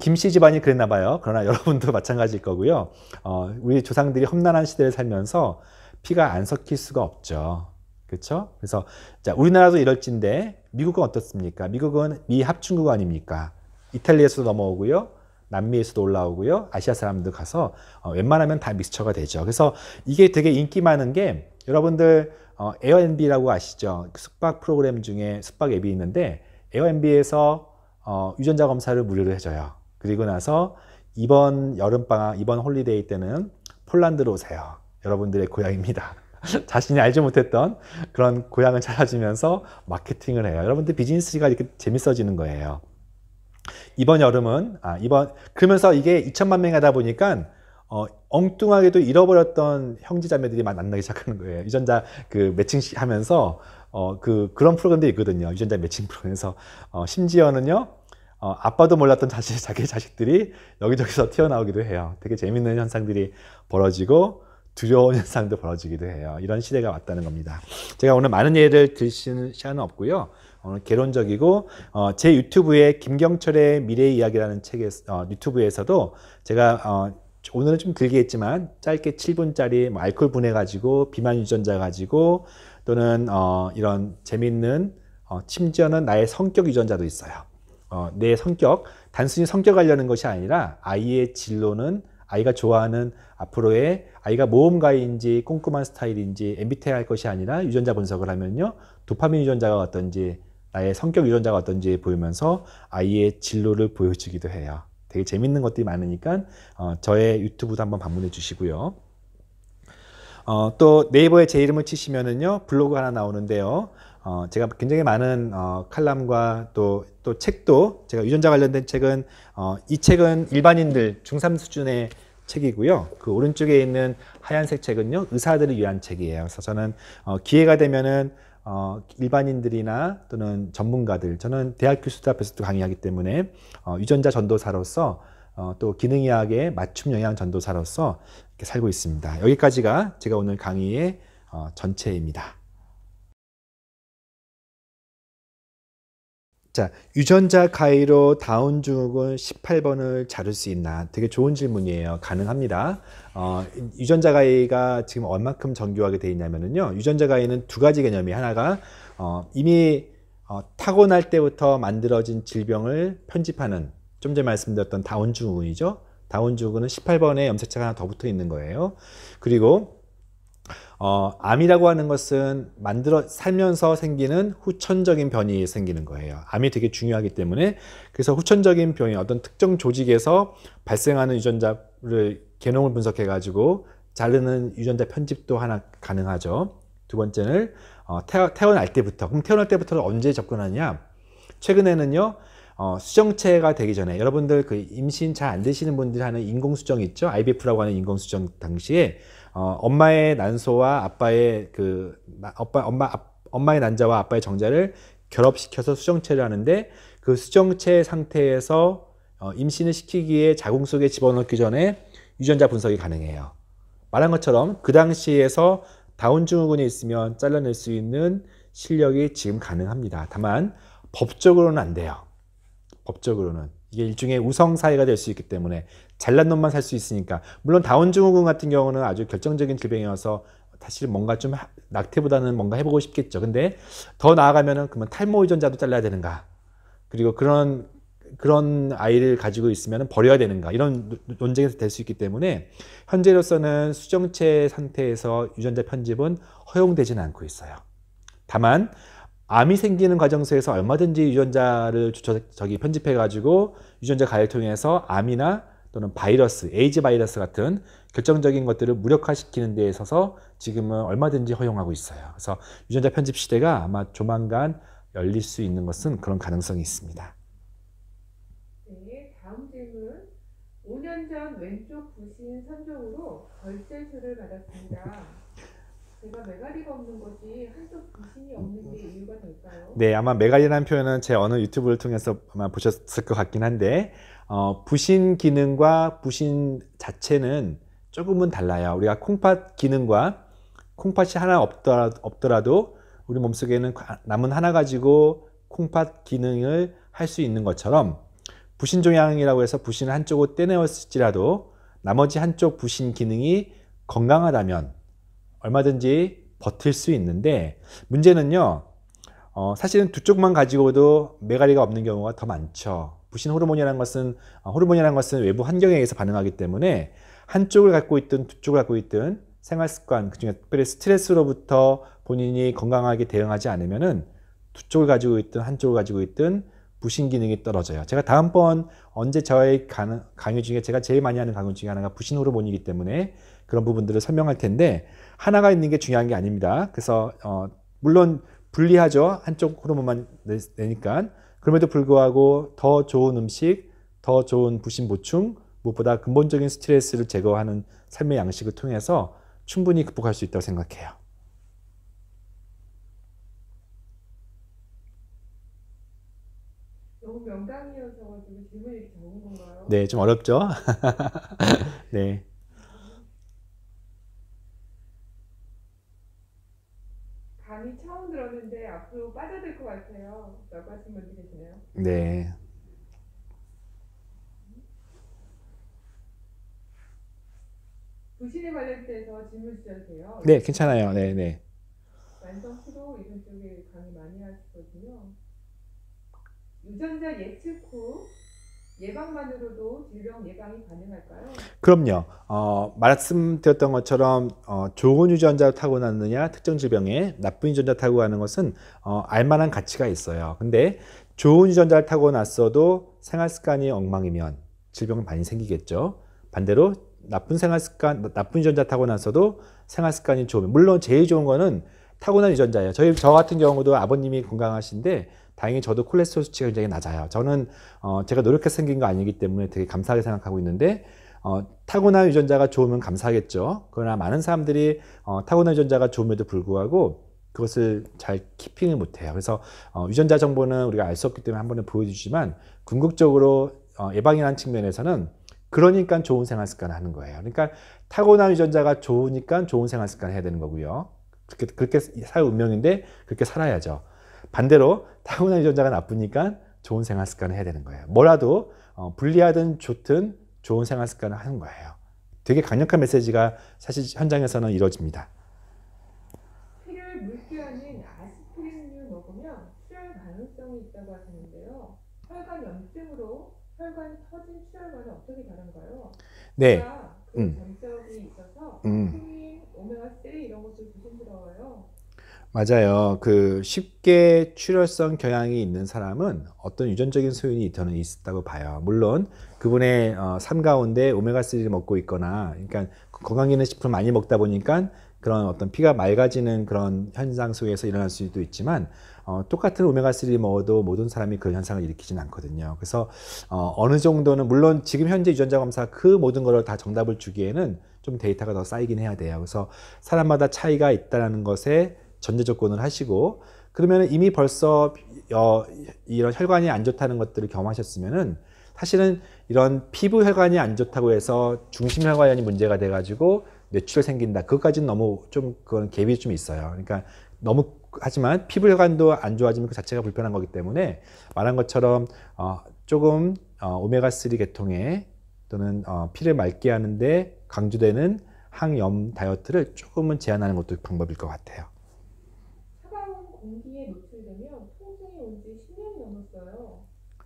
A: 김씨 집안이 그랬나 봐요. 그러나 여러분도 마찬가지일 거고요. 어, 우리 조상들이 험난한 시대를 살면서 피가 안 섞일 수가 없죠. 그렇죠? 그래서 자, 우리나라도 이럴진데 미국은 어떻습니까? 미국은 미 합중국 아닙니까? 이탈리아에서도 넘어오고요. 남미에서도 올라오고요. 아시아 사람들 가서 어, 웬만하면 다 믹스처가 되죠. 그래서 이게 되게 인기 많은 게 여러분들 어, 에어앤비라고 아시죠? 그 숙박 프로그램 중에 숙박 앱이 있는데 에어앤비에서 어, 유전자 검사를 무료로 해줘요. 그리고 나서 이번 여름방학, 이번 홀리데이 때는 폴란드로 오세요. 여러분들의 고향입니다. 자신이 알지 못했던 그런 고향을 찾아주면서 마케팅을 해요. 여러분들 비즈니스가 이렇게 재밌어지는 거예요. 이번 여름은, 아, 이번, 그러면서 이게 2천만 명이 다 보니까 어, 엉뚱하게도 잃어버렸던 형제자매들이 만나기 시작하는 거예요. 유전자 그 매칭 하면서 어, 그 그런 프로그램도 있거든요. 유전자 매칭 프로그램에서 어, 심지어는요. 어, 아빠도 몰랐던 자식, 자기 자식들이 여기저기서 튀어나오기도 해요. 되게 재밌는 현상들이 벌어지고 두려운 현상도 벌어지기도 해요. 이런 시대가 왔다는 겁니다. 제가 오늘 많은 예를 들 시간은 없고요. 오늘 개론적이고 어, 제 유튜브에 김경철의 미래 이야기라는 책에 어, 유튜브에서도 제가 어, 오늘은 좀 길게 했지만 짧게 7분짜리 뭐 알코올 분해 가지고 비만 유전자 가지고 또는 어, 이런 재밌는 어, 심지어는 나의 성격 유전자도 있어요. 어, 내 성격 단순히 성격 관련한 것이 아니라 아이의 진로는 아이가 좋아하는 앞으로의 아이가 모험가인지 꼼꼼한 스타일인지 MBTI 할 것이 아니라 유전자 분석을 하면요 도파민 유전자가 어떤지 나의 성격 유전자가 어떤지 보이면서 아이의 진로를 보여주기도 해요. 되게 재밌는 것들이 많으니까 어, 저의 유튜브도 한번 방문해 주시고요. 어, 또 네이버에 제 이름을 치시면은요 블로그 하나 나오는데요. 어, 제가 굉장히 많은 어, 칼럼과 또, 또 책도 제가 유전자 관련된 책은 어, 이 책은 일반인들 중3 수준의 책이고요. 그 오른쪽에 있는 하얀색 책은요 의사들을 위한 책이에요. 그래서 저는 어, 기회가 되면은 어, 일반인들이나 또는 전문가들, 저는 대학 교수들 앞에서도 강의하기 때문에 어, 유전자 전도사로서 어, 또 기능의학의 맞춤 영양 전도사로서 이렇게 살고 있습니다. 여기까지가 제가 오늘 강의의 어, 전체입니다. 자, 유전자 가위로 다운 증후군 18번을 자를 수 있나? 되게 좋은 질문이에요. 가능합니다. 어, 유전자 가위가 지금 얼만큼 정교하게 되어 있냐면요. 유전자 가위는두 가지 개념이 하나가 어, 이미 어, 타고날 때부터 만들어진 질병을 편집하는 좀 전에 말씀드렸던 다운 증후군이죠. 다운 증후군은 18번에 염색체가 하나 더 붙어 있는 거예요. 그리고 어, 암이라고 하는 것은 만들어 살면서 생기는 후천적인 변이 생기는 거예요. 암이 되게 중요하기 때문에 그래서 후천적인 변이 어떤 특정 조직에서 발생하는 유전자를 개놈을 분석해 가지고 자르는 유전자 편집도 하나 가능하죠. 두 번째는 어, 태어, 날 때부터 그럼 태어날 때부터 언제 접근하냐? 최근에는요. 어, 수정체가 되기 전에 여러분들 그 임신 잘 안 되시는 분들이 하는 인공수정 있죠? IBF라고 하는 인공수정 당시에 어, 엄마의 난소와 아빠의 그 아빠 엄마 아, 엄마의 난자와 아빠의 정자를 결합시켜서 수정체를 하는데 그 수정체 상태에서 어, 임신을 시키기에 자궁 속에 집어넣기 전에 유전자 분석이 가능해요. 말한 것처럼 그 당시에서 다운증후군이 있으면 잘라낼 수 있는 실력이 지금 가능합니다. 다만 법적으로는 안 돼요. 법적으로는 이게 일종의 우성 사회가 될 수 있기 때문에 잘난 놈만 살 수 있으니까. 물론 다운증후군 같은 경우는 아주 결정적인 질병이어서 사실 뭔가 좀 낙태보다는 뭔가 해보고 싶겠죠. 근데 더 나아가면은 그러면 탈모 유전자도 잘라야 되는가? 그리고 그런 그런 아이를 가지고 있으면 버려야 되는가 이런 논쟁에서 될 수 있기 때문에 현재로서는 수정체 상태에서 유전자 편집은 허용되지는 않고 있어요. 다만 암이 생기는 과정에서 얼마든지 유전자를 저기 편집해 가지고 유전자 가열 통해서 암이나 또는 바이러스, 에이즈 바이러스 같은 결정적인 것들을 무력화시키는 데 있어서 지금은 얼마든지 허용하고 있어요. 그래서 유전자 편집 시대가 아마 조만간 열릴 수 있는 것은 그런 가능성이 있습니다.
B: 네, 다음 질문. 5년 전 왼쪽 부신 선종으로 절제술을 받았습니다.
A: 네, 아마 메갈이라는 표현은 제 어느 유튜브를 통해서 아마 보셨을 것 같긴 한데 어, 부신 기능과 부신 자체는 조금은 달라요. 우리가 콩팥 기능과 콩팥이 하나 없더라, 도 우리 몸속에는 남은 하나 가지고 콩팥 기능을 할 수 있는 것처럼 부신종양이라고 해서 부신을 한쪽으로 떼내었을지라도 나머지 한쪽 부신 기능이 건강하다면 얼마든지 버틸 수 있는데 문제는요 어, 사실은 두 쪽만 가지고도 메가리가 없는 경우가 더 많죠 부신 호르몬이라는 것은 어, 호르몬이라는 것은 외부 환경에 의해서 반응하기 때문에 한쪽을 갖고 있든 두 쪽을 갖고 있든 생활 습관 그중에 특별히 스트레스로부터 본인이 건강하게 대응하지 않으면은 두 쪽을 가지고 있든 한쪽을 가지고 있든 부신 기능이 떨어져요. 제가 다음번 언제 저의 강의 중에 제가 제일 많이 하는 강의 중에 하나가 부신 호르몬이기 때문에 그런 부분들을 설명할 텐데 하나가 있는 게 중요한 게 아닙니다. 그래서 어 물론 불리하죠. 한쪽 호르몬만 내니까 그럼에도 불구하고 더 좋은 음식, 더 좋은 부신 보충, 무엇보다 근본적인 스트레스를 제거하는 삶의 양식을 통해서 충분히 극복할 수 있다고 생각해요. 너무 명당이어서 질문이 적은 건가요? 네, 좀 어렵죠? 네.
B: 감이 처음 들었는데 앞으로 빠져들 것 같아요. 라고 하신 분 네. 도시리 발렌트서 질문
A: 주셔도 요 네, 괜찮아요. 네, 네. 완성 프로 이런 쪽에 강의 많이 하시거든요.
B: 유전자 예측 후 예방만으로도 질병 예방이 가능할까요?
A: 그럼요. 어, 말씀드렸던 것처럼 어, 좋은 유전자 타고났느냐 특정 질병에 나쁜 유전자 타고가는 것은 어, 알만한 가치가 있어요. 근데 좋은 유전자를 타고 났어도 생활 습관이 엉망이면 질병은 많이 생기겠죠. 반대로 나쁜 생활 습관, 나쁜 유전자 타고 났어도 생활 습관이 좋으면 물론 제일 좋은 거는 타고난 유전자예요. 저희 저 같은 경우도 아버님이 건강하신데 다행히 저도 콜레스테롤 수치가 굉장히 낮아요. 저는 어, 제가 노력해 생긴 거 아니기 때문에 되게 감사하게 생각하고 있는데 어, 타고난 유전자가 좋으면 감사하겠죠. 그러나 많은 사람들이 어, 타고난 유전자가 좋음에도 불구하고 그것을 잘 키핑을 못해요. 그래서 어, 유전자 정보는 우리가 알 수 없기 때문에 한 번에 보여주지만 궁극적으로 어, 예방이라는 측면에서는 그러니까 좋은 생활 습관을 하는 거예요. 그러니까 타고난 유전자가 좋으니까 좋은 생활 습관을 해야 되는 거고요. 그렇게, 그렇게 사회 운명인데 그렇게 살아야죠. 반대로 타고난 유전자가 나쁘니까 좋은 생활 습관을 해야 되는 거예요. 뭐라도 어, 불리하든 좋든 좋은 생활 습관을 하는 거예요. 되게 강력한 메시지가 사실 현장에서는 이루어집니다.
B: 혈관 터진 출혈과는 어떻게 다른가요? 네. 그러니까 그 음. 점이 있어서 음. 오메가3 이런 것도 조심스러워요.
A: 맞아요. 그 쉽게 출혈성 경향이 있는 사람은 어떤 유전적인 소인이 저는 있다고 봐요. 물론 그분의 어, 삶 가운데 오메가3를 먹고 있거나, 그러니까 그 건강기능 식품 을 많이 먹다 보니까 그런 어떤 피가 맑아지는 그런 현상 속에서 일어날 수도 있지만 어, 똑같은 오메가3 먹어도 모든 사람이 그 현상을 일으키진 않거든요. 그래서 어, 느 정도는 물론 지금 현재 유전자 검사 그 모든 것을 다 정답을 주기에는 좀 데이터가 더 쌓이긴 해야 돼요. 그래서 사람마다 차이가 있다는 것에 전제 조건을 하시고 그러면 이미 벌써 어, 이런 혈관이 안 좋다는 것들을 경험하셨으면은 사실은 이런 피부 혈관이 안 좋다고 해서 중심 혈관이 문제가 돼가지고 뇌출혈 생긴다. 그것까지는 너무 좀 그건 갭이 좀 있어요. 그러니까 너무 하지만 피부혈관도 안 좋아지면 그 자체가 불편한 거기 때문에 말한 것처럼 어, 조금 어, 오메가3 계통에 또는 어, 피를 맑게 하는데 강조되는 항염 다이어트를 조금은 제한하는 것도 방법일 것 같아요.
B: 차가운 공기에 노출되면 통증이 온 지1 0년 넘었어요.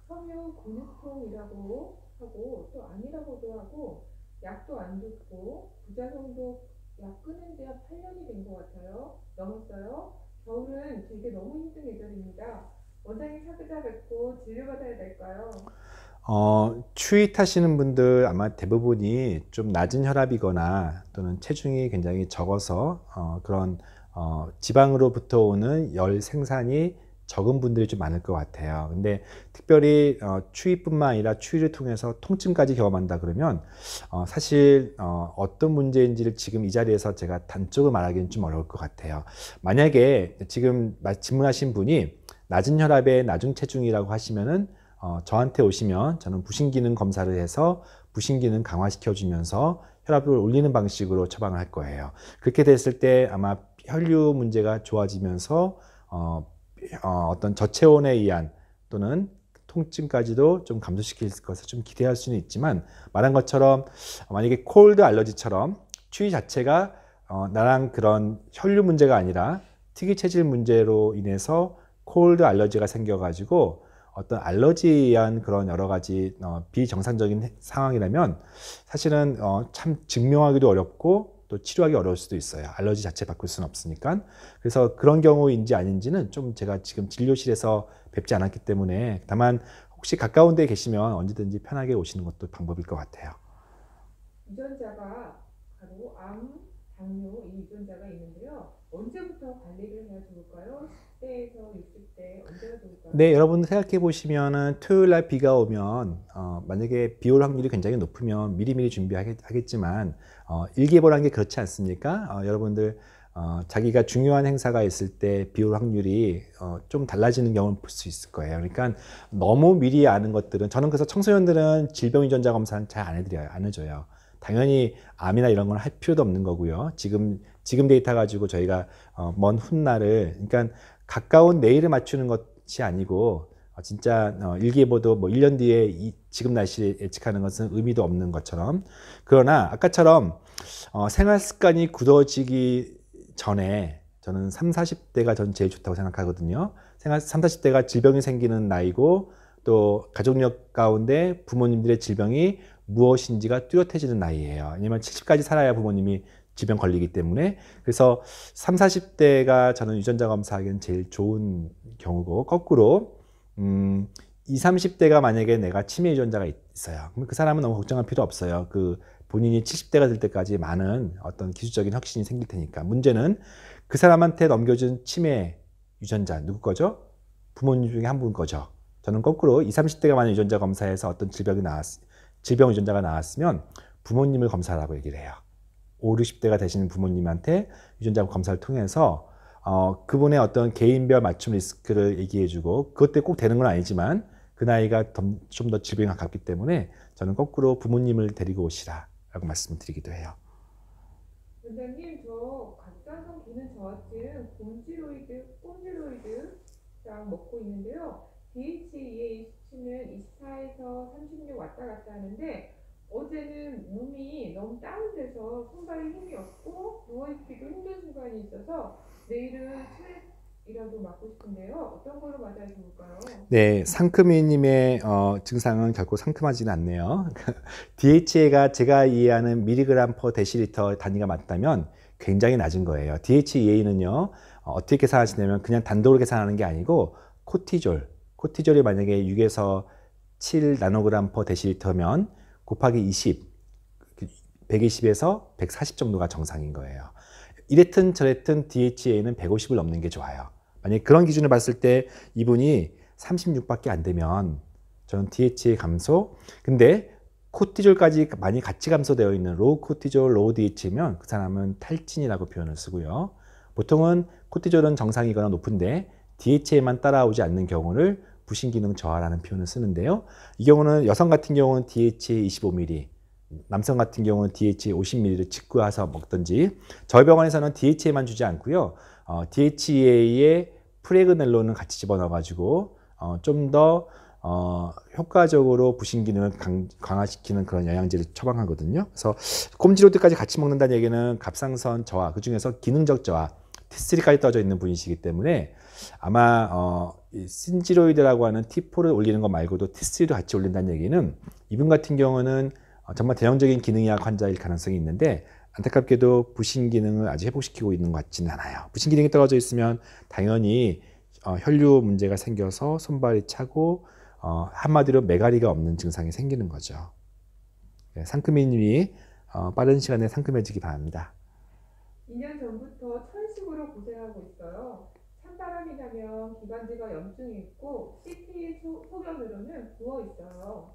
B: 섬유 근육통이라고 하고 또 아니라고도 하고 약도 안 좋고 부작용도 약 끊은 지한 8년이 된 것 같아요. 넘었어요. 겨울은 되게 너무 힘든 계절입니다. 원장님 사드 뵙고 진료받아야 될까요?
A: 어, 추위 타시는 분들 아마 대부분이 좀 낮은 혈압이거나 또는 체중이 굉장히 적어서 어, 그런 어, 지방으로부터 오는 열 생산이 적은 분들이 좀 많을 것 같아요. 근데 특별히 어, 추위뿐만 아니라 추위를 통해서 통증까지 경험한다 그러면 어, 사실 어, 어떤 문제인지를 지금 이 자리에서 제가 단적으로 말하기는 좀 어려울 것 같아요. 만약에 지금 질문하신 분이 낮은 혈압에 낮은 체중이라고 하시면은 어, 저한테 오시면 저는 부신기능 검사를 해서 부신기능 강화시켜주면서 혈압을 올리는 방식으로 처방을 할 거예요. 그렇게 됐을 때 아마 혈류 문제가 좋아지면서 어, 어, 어떤 저체온에 의한 또는 통증까지도 좀 감소시킬 것을 좀 기대할 수는 있지만 말한 것처럼 만약에 콜드 알러지처럼 추위 자체가 어, 나랑 그런 혈류 문제가 아니라 특이 체질 문제로 인해서 콜드 알러지가 생겨가지고 어떤 알러지에 의한 그런 여러 가지 어, 비정상적인 상황이라면 사실은 어, 참 증명하기도 어렵고 또 치료하기 어려울 수도 있어요. 알러지 자체 바꿀 수는 없으니까. 그래서 그런 경우인지 아닌지는 좀 제가 지금 진료실에서 뵙지 않았기 때문에 다만 혹시 가까운 데 계시면 언제든지 편하게 오시는 것도 방법일 것 같아요.
B: 유전자가 바로 암 당뇨 이 유전자가 있는데요. 언제부터 관리를 해야 좋을까요? 10대에서 60대
A: 언제가 좋을까요? 네, 여러분 생각해 보시면은 토요일 날 비가 오면 어, 만약에 비올 확률이 굉장히 높으면 미리미리 준비하겠지만 어, 일기예보라는 게 그렇지 않습니까? 어, 여러분들 어, 자기가 중요한 행사가 있을 때 비올 확률이 어, 좀 달라지는 경우를 볼 수 있을 거예요. 그러니까 너무 미리 아는 것들은 저는 그래서 청소년들은 질병 유전자 검사는 잘 안 해드려요, 안 해줘요. 당연히 암이나 이런 건 할 필요도 없는 거고요. 지금 지금 데이터 가지고 저희가 어, 먼 훗날을 그러니까 가까운 내일을 맞추는 것이 아니고 어, 진짜 어, 일기예보도 뭐 1년 뒤에 이, 지금 날씨 예측하는 것은 의미도 없는 것처럼 그러나 아까처럼 어, 생활 습관이 굳어지기 전에 저는 3, 40대가 전 제일 좋다고 생각하거든요. 생활 3, 40대가 질병이 생기는 나이고 또 가족력 가운데 부모님들의 질병이 무엇인지가 뚜렷해지는 나이예요. 왜냐면 70까지 살아야 부모님이 질병 걸리기 때문에 그래서 3, 0 40대가 저는 유전자 검사하기는 제일 좋은 경우고 거꾸로 음, 20, 30대가 만약에 내가 치매 유전자가 있어요. 그럼 그 사람은 너무 걱정할 필요 없어요. 그 본인이 70대가 될 때까지 많은 어떤 기술적인 혁신이 생길 테니까 문제는 그 사람한테 넘겨준 치매 유전자 누구 거죠? 부모님 중에 한 분 거죠. 저는 거꾸로 20, 30대가 만약 유전자 검사에서 어떤 질병이 나왔, 질병 유전자가 나왔으면 부모님을 검사하라고 얘기를 해요. 5, 60대가 되시는 부모님한테 유전자 검사를 통해서 어, 그분의 어떤 개인별 맞춤 리스크를 얘기해주고 그것 때꼭 되는 건 아니지만 그 나이가 좀 더 질병에 가깝기 때문에 저는 거꾸로 부모님을 데리고 오시라라고 말씀드리기도 해요.
B: 원장님 저 갑상선 기능 저하증 곰지로이드, 꼼지로이드랑 먹고 있는데요. DHEA 수치는 24에서 36 왔다 갔다 하는데 어제는 몸이 너무 다운돼서 손발에 힘이 없고 누워있기도 힘든 순간이 있어서 내일은 치맥이라도 맞고 싶은데요. 어떤 걸로 맞아야
A: 좋을까요? 네, 상큼이님의 어, 증상은 결코 상큼하지는 않네요. DHA가 제가 이해하는 미리그램 퍼 데시리터 단위가 맞다면 굉장히 낮은 거예요. DHEA는요, 어, 떻게 계산하시냐면 그냥 단도로 계산하는 게 아니고 코티졸, 코티졸이 만약에 6에서 7 나노그램 퍼 데시리터면 곱하기 20, 120에서 140 정도가 정상인 거예요. 이랬든 저랬든 DHA는 150을 넘는 게 좋아요. 만약 에 그런 기준을 봤을 때 이분이 36밖에 안 되면 저는 DHA 감소. 근데 코티졸까지 많이 같이 감소되어 있는 로우 코티졸, 로우 DHA면 그 사람은 탈진이라고 표현을 쓰고요. 보통은 코티졸은 정상이거나 높은데 DHA만 따라오지 않는 경우를 부신기능 저하라는 표현을 쓰는데요. 이 경우는 여성 같은 경우는 DHA 25mg, 남성 같은 경우는 DHA 50mg를 직구해서 먹든지 저희 병원에서는 DHA만 주지 않고요. 어, DHA에 프레그넬론을 같이 집어넣어가지고 어, 좀더 어, 효과적으로 부신 기능을 강, 화시키는 그런 영양제를 처방하거든요. 그래서 꼼지로 때까지 같이 먹는다는 얘기는 갑상선 저하, 그 중에서 기능적 저하, T3까지 떠져 있는 분이시기 때문에 아마 어, 신지로이드라고 하는 T4를 올리는 것 말고도 T3도 같이 올린다는 얘기는 이분 같은 경우는 어, 정말 대형적인 기능의학 환자일 가능성이 있는데 안타깝게도 부신 기능을 아직 회복시키고 있는 것 같지는 않아요. 부신 기능이 떨어져 있으면 당연히 어, 혈류 문제가 생겨서 손발이 차고 어, 한마디로 메가리가 없는 증상이 생기는 거죠. 예, 상큼이님이 어, 빠른 시간에 상큼해지기 바랍니다.
B: 2년 전부터 천식으로 고생하고 있어요. 찬바람이라면 기관지가 염증이 있고 CT 소견으로는 부어
A: 있어요.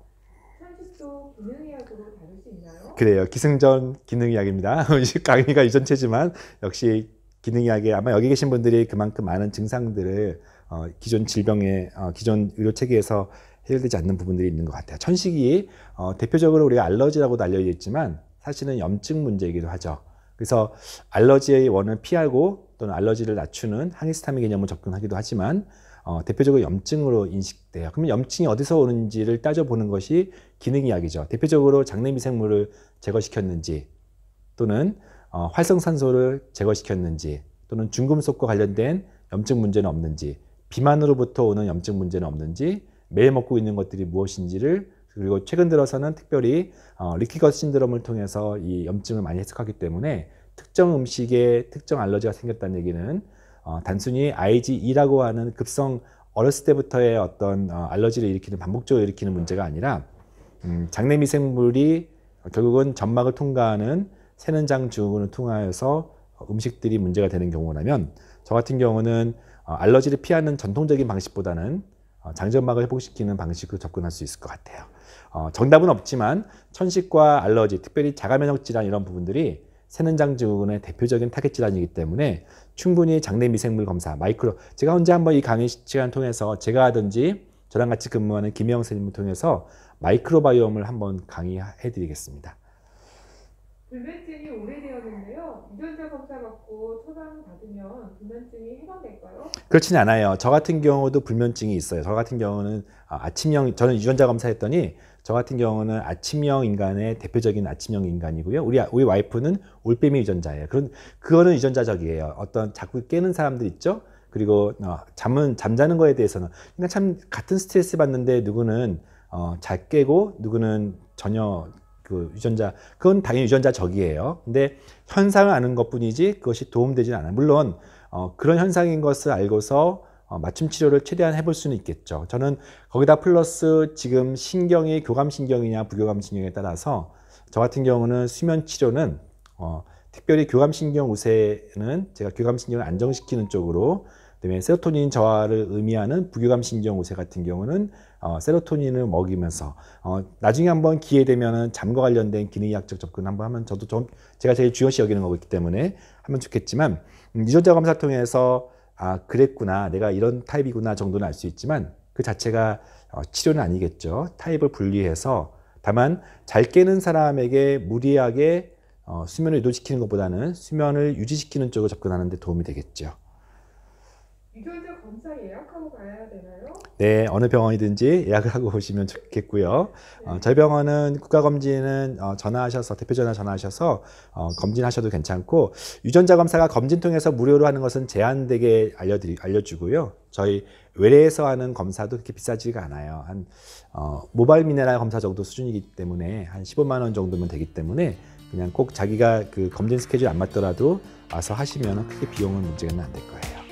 A: 산식도 기능의학으로 다룰 수 있나요? 그래요. 기승전 기능의학입니다. 강의가 유전체지만 역시 기능의학에 아마 여기 계신 분들이 그만큼 많은 증상들을 어, 기존 질병에 어, 기존 의료 체계에서 해결되지 않는 부분들이 있는 것 같아요. 천식이 어, 대표적으로 우리가 알러지라고도 알려져 있지만 사실은 염증 문제이기도 하죠. 그래서 알러지의 원은 피하고 또는 알러지를 낮추는 항히스타민 개념을 접근하기도 하지만 어, 대표적으로 염증으로 인식돼요. 그러면 염증이 어디서 오는지를 따져보는 것이 기능의학이죠. 대표적으로 장내 미생물을 제거시켰는지 또는 어, 활성산소를 제거시켰는지 또는 중금속과 관련된 염증 문제는 없는지 비만으로부터 오는 염증 문제는 없는지 매일 먹고 있는 것들이 무엇인지를 그리고 최근 들어서는 특별히 어, 리키거 신드롬을 통해서 이 염증을 많이 해석하기 때문에 특정 음식에 특정 알러지가 생겼다는 얘기는 어, 단순히 IgE라고 하는 급성 어렸을 때부터의 어떤 어, 알러지를 일으키는 반복적으로 일으키는 문제가 아니라 음, 장내 미생물이 결국은 점막을 통과하는 세는장 증후군을 통하여서 음식들이 문제가 되는 경우라면 저 같은 경우는 어, 알러지를 피하는 전통적인 방식보다는 어, 장점막을 회복시키는 방식으로 접근할 수 있을 것 같아요. 어, 정답은 없지만 천식과 알러지, 특별히 자가면역 질환 이런 부분들이 세는장증의 후군 대표적인 타겟 질환이기 때문에 충분히 장내 미생물 검사, 마이크로 제가 혼자 한번 이 강의 시간 통해서 제가 하든지 저랑 같이 근무하는 김영 선생님을 통해서 마이크로바이옴을 한번 강의해 드리겠습니다. 불면증이 오래되었는데요. 유전자 검사 받고 처방 받으면 불면증이 해방될까요? 그렇진 않아요. 저 같은 경우도 불면증이 있어요. 저 같은 경우는 아, 아침형 저는 유전자 검사했더니 저 같은 경우는 아침형 인간의 대표적인 아침형 인간이고요. 우리 우리 와이프는 올빼미 유전자예요. 그런 그거는 유전자적이에요. 어떤 자꾸 깨는 사람들 있죠. 그리고 어, 잠은 잠자는 거에 대해서는 그러니까 참 같은 스트레스 받는데 누구는 어, 잘 깨고 누구는 전혀 그 유전자 그건 당연히 유전자 적이에요. 근데 현상을 아는 것뿐이지 그것이 도움되지는 않아요. 물론 어, 그런 현상인 것을 알고서 어, 맞춤 치료를 최대한 해볼 수는 있겠죠. 저는 거기다 플러스 지금 신경이 교감 신경이냐 부교감 신경에 따라서 저 같은 경우는 수면 치료는 어, 특별히 교감 신경 우세는 제가 교감 신경을 안정시키는 쪽으로 그다음에 세로토닌 저하를 의미하는 부교감 신경 우세 같은 경우는 어, 세로토닌을 먹이면서 어, 나중에 한번 기회 되면은 잠과 관련된 기능의학적 접근 한번 하면 저도 좀 제가 제일 주요시 여기는 거기 때문에 하면 좋겠지만 음, 유전자 검사 통해서 아 그랬구나 내가 이런 타입이구나 정도는 알 수 있지만 그 자체가 어, 치료는 아니겠죠 타입을 분리해서 다만 잘 깨는 사람에게 무리하게 어, 수면을 유도시키는 것보다는 수면을 유지시키는 쪽으로 접근하는 데 도움이 되겠죠.
B: 유전자 검사 예약하고 가야
A: 되나요? 네, 어느 병원이든지 예약을 하고 오시면 좋겠고요. 어, 네. 어, 저희 병원은 국가검진은 어, 전화하셔서 대표 전화 전화하셔서 어, 검진하셔도 괜찮고 유전자 검사가 검진 통해서 무료로 하는 것은 제한되게 알려드리 알려주고요. 저희 외래에서 하는 검사도 그렇게 비싸지가 않아요. 한 어, 모발 미네랄 검사 정도 수준이기 때문에 한 15만 원 정도면 되기 때문에 그냥 꼭 자기가 그 검진 스케줄 안 맞더라도 와서 하시면 크게 비용은 문제는안될 거예요.